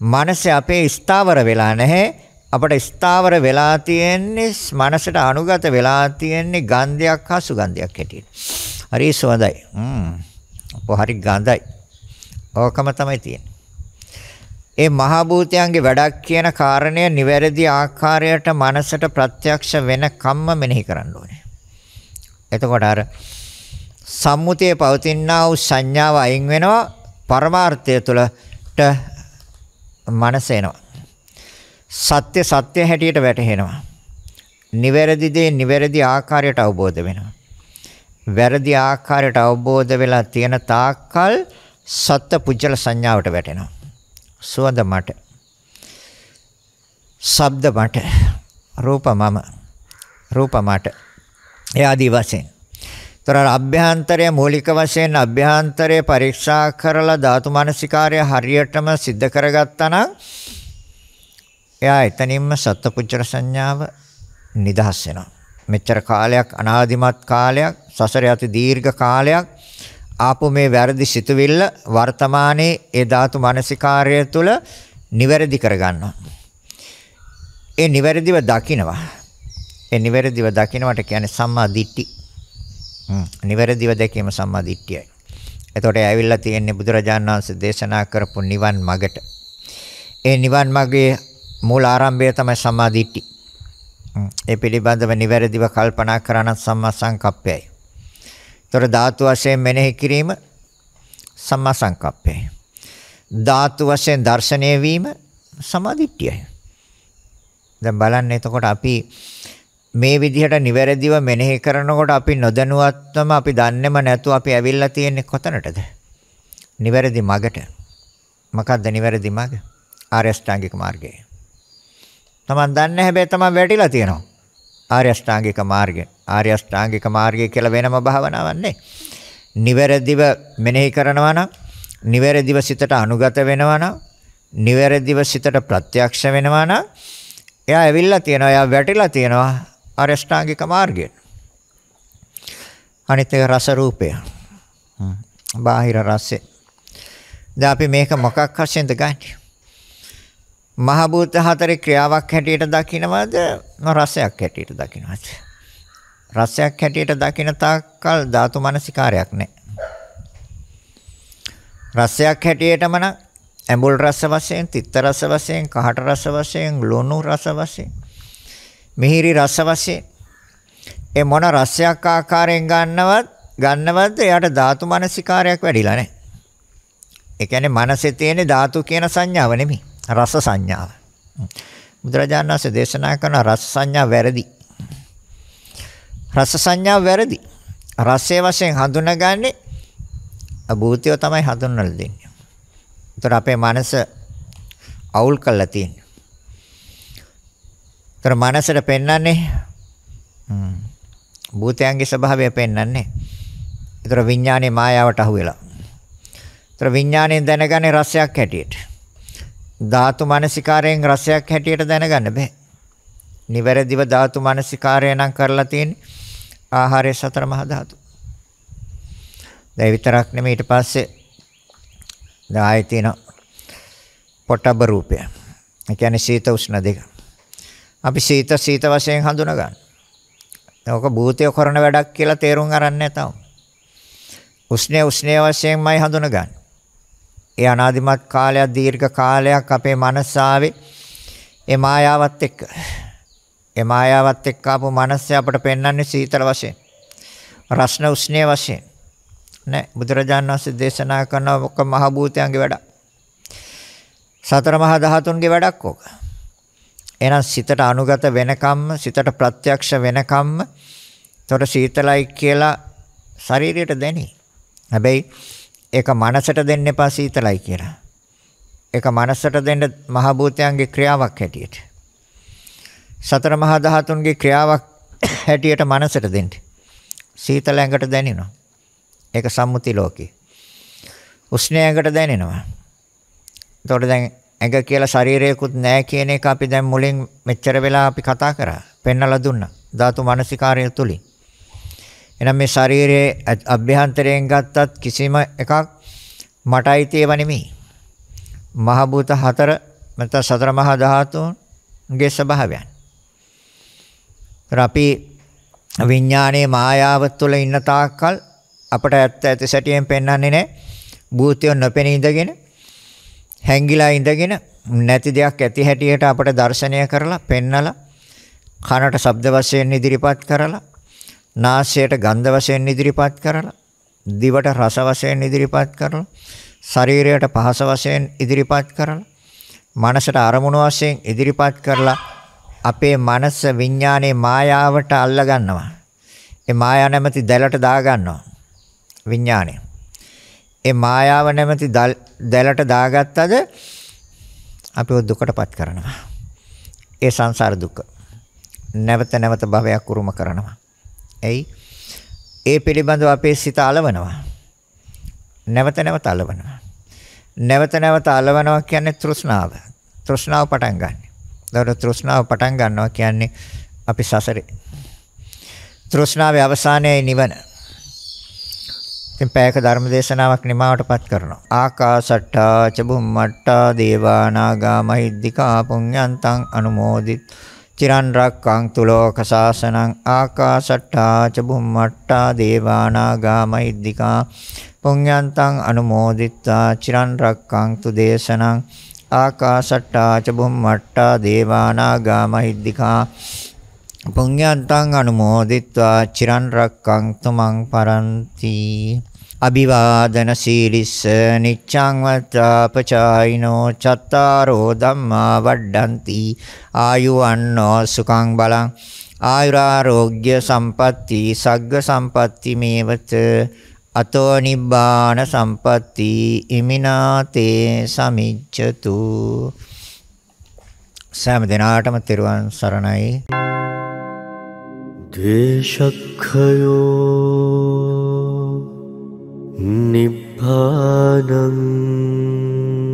මනස අපේ ස්ථාවර වෙලා නැහැ. අපට ස්ථාවර වෙලා තියෙන්නේ මනසට අනුගත වෙලා තියෙන්නේ ගන්ධයක් හා සුගන්ධයක් හැටියට. හරි සුවඳයි. හ්ම්. හරි ගඳයි. ඕකම තමයි තියෙන්නේ. ඒ මහා භූතයන්ගේ වැඩක් කියන කාරණය නිවැරදි ආකාරයට මනසට ප්‍රත්‍යක්ෂ වෙන කම්ම මෙනෙහි කරන්න ඕනේ. එතකොට අර සම්මුතියේ පවතිනා වූ සංඥාව අයින් වෙනවා පරමාර්ථය තුළට මනස එනවා. සත්‍ය සත්‍ය හැටියට වැටහෙනවා. නිවැරදි දේ නිවැරදි ආකාරයට අවබෝධ වෙනවා. වැරදි ආකාරයට අවබෝධ වෙලා තියෙන තාක්කල් සත්ත්ව පුජ්‍යල සංඥාවට වැටෙනවා. සුවඳ මට. ශබ්ද මට. රූප මම. රූප මට. ඒ ආදී වශයෙන්. තොර අභ්‍යන්තරය මූලික වශයෙන් අභ්‍යන්තරය පරීක්ෂා කරලා ධාතු මනසිකාර්ය හරියටම सिद्ध කරගත්තා නම් එයා එතනින්ම සත්ත්ව පුජ්‍යල සංඥාව නිදහස් වෙනවා. මෙච්චර කාලයක් අනාදිමත් කාලයක් සසර යති දීර්ඝ කාලයක් ආපු මේ වැරදි සිතුවිල්ල වර්තමානයේ ඒ ධාතු මනසිකාර්ය තුල නිවැරදි කරගන්නවා. ඒ නිවැරදිව දකිනවා. ඒ නිවැරදිව දකිනවට කියන්නේ සම්මා දිට්ඨි. නිවැරදිව දැකීම සම්මා දිට්ඨියයි. එතකොට ඒ ඇවිල්ලා තියෙන්නේ බුදුරජාණන් වහන්සේ දේශනා කරපු නිවන් මගට. ඒ නිවන් මගේ මූල ආරම්භය තමයි සම්මා දිට්ඨි. ඒ පිළිබඳව නිවැරදිව කල්පනා කරන සම්මා සංකප්පයයි. ඒතර ධාතු වශයෙන් මෙනෙහි කිරීම සම්මා සංකප්පයයි. ධාතු වශයෙන් දැర్శණය වීම සමාධිට්ඨියයි. දැන් බලන්න එතකොට අපි මේ විදිහට නිවැරදිව මෙනෙහි කරනකොට අපි නොදැනුවත්වම අපි දන්නේම නැතුව අපි ඇවිල්ලා තියෙන්නේ කොතනටද? නිවැරදි මගට. මොකක්ද නිවැරදි මග? ආරියෂ්ඨාංගික මාර්ගය. තමන් දන්නේ හැබැයි තමන් වැටිලා තියෙනවා. ආර්ය අෂ්ටාංගික මාර්ගය. ආර්ය අෂ්ටාංගික මාර්ගය කියලා වෙනම භාවනාවක් නැහැ. නිවැරදිව මෙනෙහි කරනවා නම්, නිවැරදිව සිතට අනුගත වෙනවා නම්, නිවැරදිව සිතට ප්‍රත්‍යක්ෂ වෙනවා නම්, එයා ඇවිල්ලා තියෙනවා, එයා වැටිලා තියෙනවා ආර්ය අෂ්ටාංගික මාර්ගය. අනිත් එක රස රූපය. බාහිර රසය. දැන් අපි මේක මොකක් වශයෙන්ද ගන්නේ? මහ භූත හතරේ ක්‍රියාවක් හැටියට දකින්නවද රසයක් හැටියට දකින්නවද රසයක් හැටියට දකින්න තාක්කල් ධාතු මනසිකාරයක් නැහැ රසයක් හැටියටම නම් ඇඹුල් රස වශයෙන් තිත්ත රස වශයෙන් කහට රස වශයෙන් ලුණු රස වශයෙන් මිහිරි රස වශයෙන් ඒ මොන රසයක් ආකාරයෙන් ගන්නවත් ගන්නවද එයාට ධාතු මනසිකාරයක් වැඩිලා නැහැ ඒ කියන්නේ මනසේ තියෙන ධාතු කියන සංඥාව නෙමෙයි රස සංඥාව. බුදුරජාණන් වහන්සේ දේශනා කරන රස සංඥා වැරදි. රස සංඥා වැරදි. රසයේ වශයෙන් හඳුනාගන්නේ භූතය තමයි හඳුන්වලා දෙන්නේ. ඒතර අපේ මනස අවුල් කරලා තියෙනවා. ඒතර මනසට පෙන්වන්නේ භූතයන්ගේ ස්වභාවය පෙන්වන්නේ. ඒතර විඥානේ මායාවට අහු වෙලා. ඒතර විඥාණයෙන් දැනගන්නේ රසයක් හැටියට. ධාතු මනසිකාරයෙන් රසයක් හැටියට දැනගන්න බෑ. නිවැරදිව ධාතු මනසිකාරය නම් කරලා තියෙන්නේ ආහාරයේ සතර මහා ධාතු. දැන් විතරක් නෙමෙයි ඊට පස්සේ ආයෙ තියෙන පොට්ටබ රූපය. ඒ කියන්නේ සීත උෂ්ණ දෙක. අපි සීත සීත වශයෙන් හඳුනා ගන්න. ඕක භූතය කරන වැඩක් කියලා තේරුම් අරන්නේ නැතව. උෂ්ණය උෂ්ණය වශයෙන්මයි හඳුනා ගන්න. ඒ අනාදිමත් කාලයක් දීර්ඝ කාලයක් අපේ මනස ආවේ ඒ මායාවත් එක්ක. ඒ මායාවත් එක්ක ආපු මනස අපට පෙන්වන්නේ සීතල වශයෙන්. රස්න උෂ්ණයේ වශයෙන්. නෑ බුදුරජාණන් වහන්සේ දේශනා කරන ඔක මහ භූතයන්ගේ වැඩක්. සතර මහා ධාතුන්ගේ වැඩක් ඕක. එහෙනම් සිතට අනුගත වෙනකම්ම සිතට ප්‍රත්‍යක්ෂ වෙනකම්ම තොට සීතලයි කියලා ශරීරයට දැනේ. හැබැයි ඒක මනසට දෙන්න එපා සීතලයි කියලා. ඒක මනසට දෙන්න මහ භූතයන්ගේ ක්‍රියාවක් හැටියට. සතර මහා ධාතුන්ගේ ක්‍රියාවක් හැටියට මනසට දෙන්න. සීතල ඇඟට දැනෙනවා. ඒක සම්මුති ලෝකේ. උෂ්ණය ඇඟට දැනෙනවා. එතකොට දැන් ඇඟ කියලා ශරීරයකුත් නැහැ කියන එක අපි දැන් මුලින් මෙච්චර වෙලා අපි කතා කරා. පෙන්නලා දුන්නා. ධාතු මනසිකාරය තුලින්. එහෙනම් මේ ශරීරයේ අභ්‍යන්තරයෙන් ගත්තත් කිසිම එකක් මට අයිති ඒවා නෙමෙයි. මහ භූත හතර නැත්නම් සතර මහා ධාතුන්ගේ ස්වභාවයන්. අපි විඥානයේ මායාව තුළ ඉන්න තාක්කල් අපට ඇත්ත ඇති සැටියෙන් පෙන්වන්නේ නැහැ. භූතය නොපෙනී ඉඳගෙන හැංගිලා ඉඳගෙන නැති දෙයක් ඇති හැටියට අපට දර්ශනය කරලා පෙන්නලා කනට ශබ්ද වශයෙන් ඉදිරිපත් කරලා නාසයට ගන්ධ වශයෙන් ඉදිරිපත් කරලා දිවට රස වශයෙන් ඉදිරිපත් කරලා ශරීරයට පහස වශයෙන් ඉදිරිපත් කරලා මනසට අරමුණු වශයෙන් ඉදිරිපත් කරලා අපේ මනස විඥානයේ මායාවට අල්ලා ගන්නවා. ඒ මායාව නැමැති දැලට දා ගන්නවා. විඥානය. ඒ මායාව නැමැති දැලට දාගත්තද අපිව දුකටපත් කරනවා. ඒ සංසාර දුක. නැවත නැවත භවයක් උරුම කරනවා. ඇයි? ඒ පිළිබඳව අපේ සිත అలවනවා. නැවත නැවත అలවනවා. නැවත නැවත అలවනවා කියන්නේ තෘෂ්ණාව. තෘෂ්ණාව පටන් ගන්න. ඒතකොට තෘෂ්ණාව පටන් ගන්නවා කියන්නේ අපි සසරේ. තෘෂ්ණාවේ අවසානයයි නිවන. ඉතින් පැයක ධර්ම දේශනාවක් නිමාවටපත් කරනවා. ආකාසට්ටා චබුම්මට්ටා දේවානාගා මහිද්దికා පුඤ්ඤන්තං අනුමෝදිත චිරන් රක්කං තුලෝක සාසනං ආකාශට්ටා ච බුම්මට්ටා දේවානාගා මහිද්దికා පුඤ්ඤන්තං අනුමෝදිත්වා චිරන් රක්කං තු දේශනං ආකාශට්ටා ච බුම්මට්ටා දේවානාගා මහිද්దికා පුඤ්ඤන්තං අනුමෝදිත්වා චිරන් රක්කං තුමන් පරන්ති අභිවාදන සීලිස්ස නිච්ඡං වත්‍රාපචායිනෝ චත්තාරෝ ධම්මා වඩ්ඩಂತಿ ආයුවන්නෝ සුඛං බලං ආයුරාෝග්‍ය සම්පatti සග්ග සම්පatti මේවත අතෝ නිබ්බාන සම්පatti ඉමිනාතේ සමිච්ඡතු සෑම දිනාටම තෙරුවන් සරණයි දේශක්ඛයෝ निभ्धानं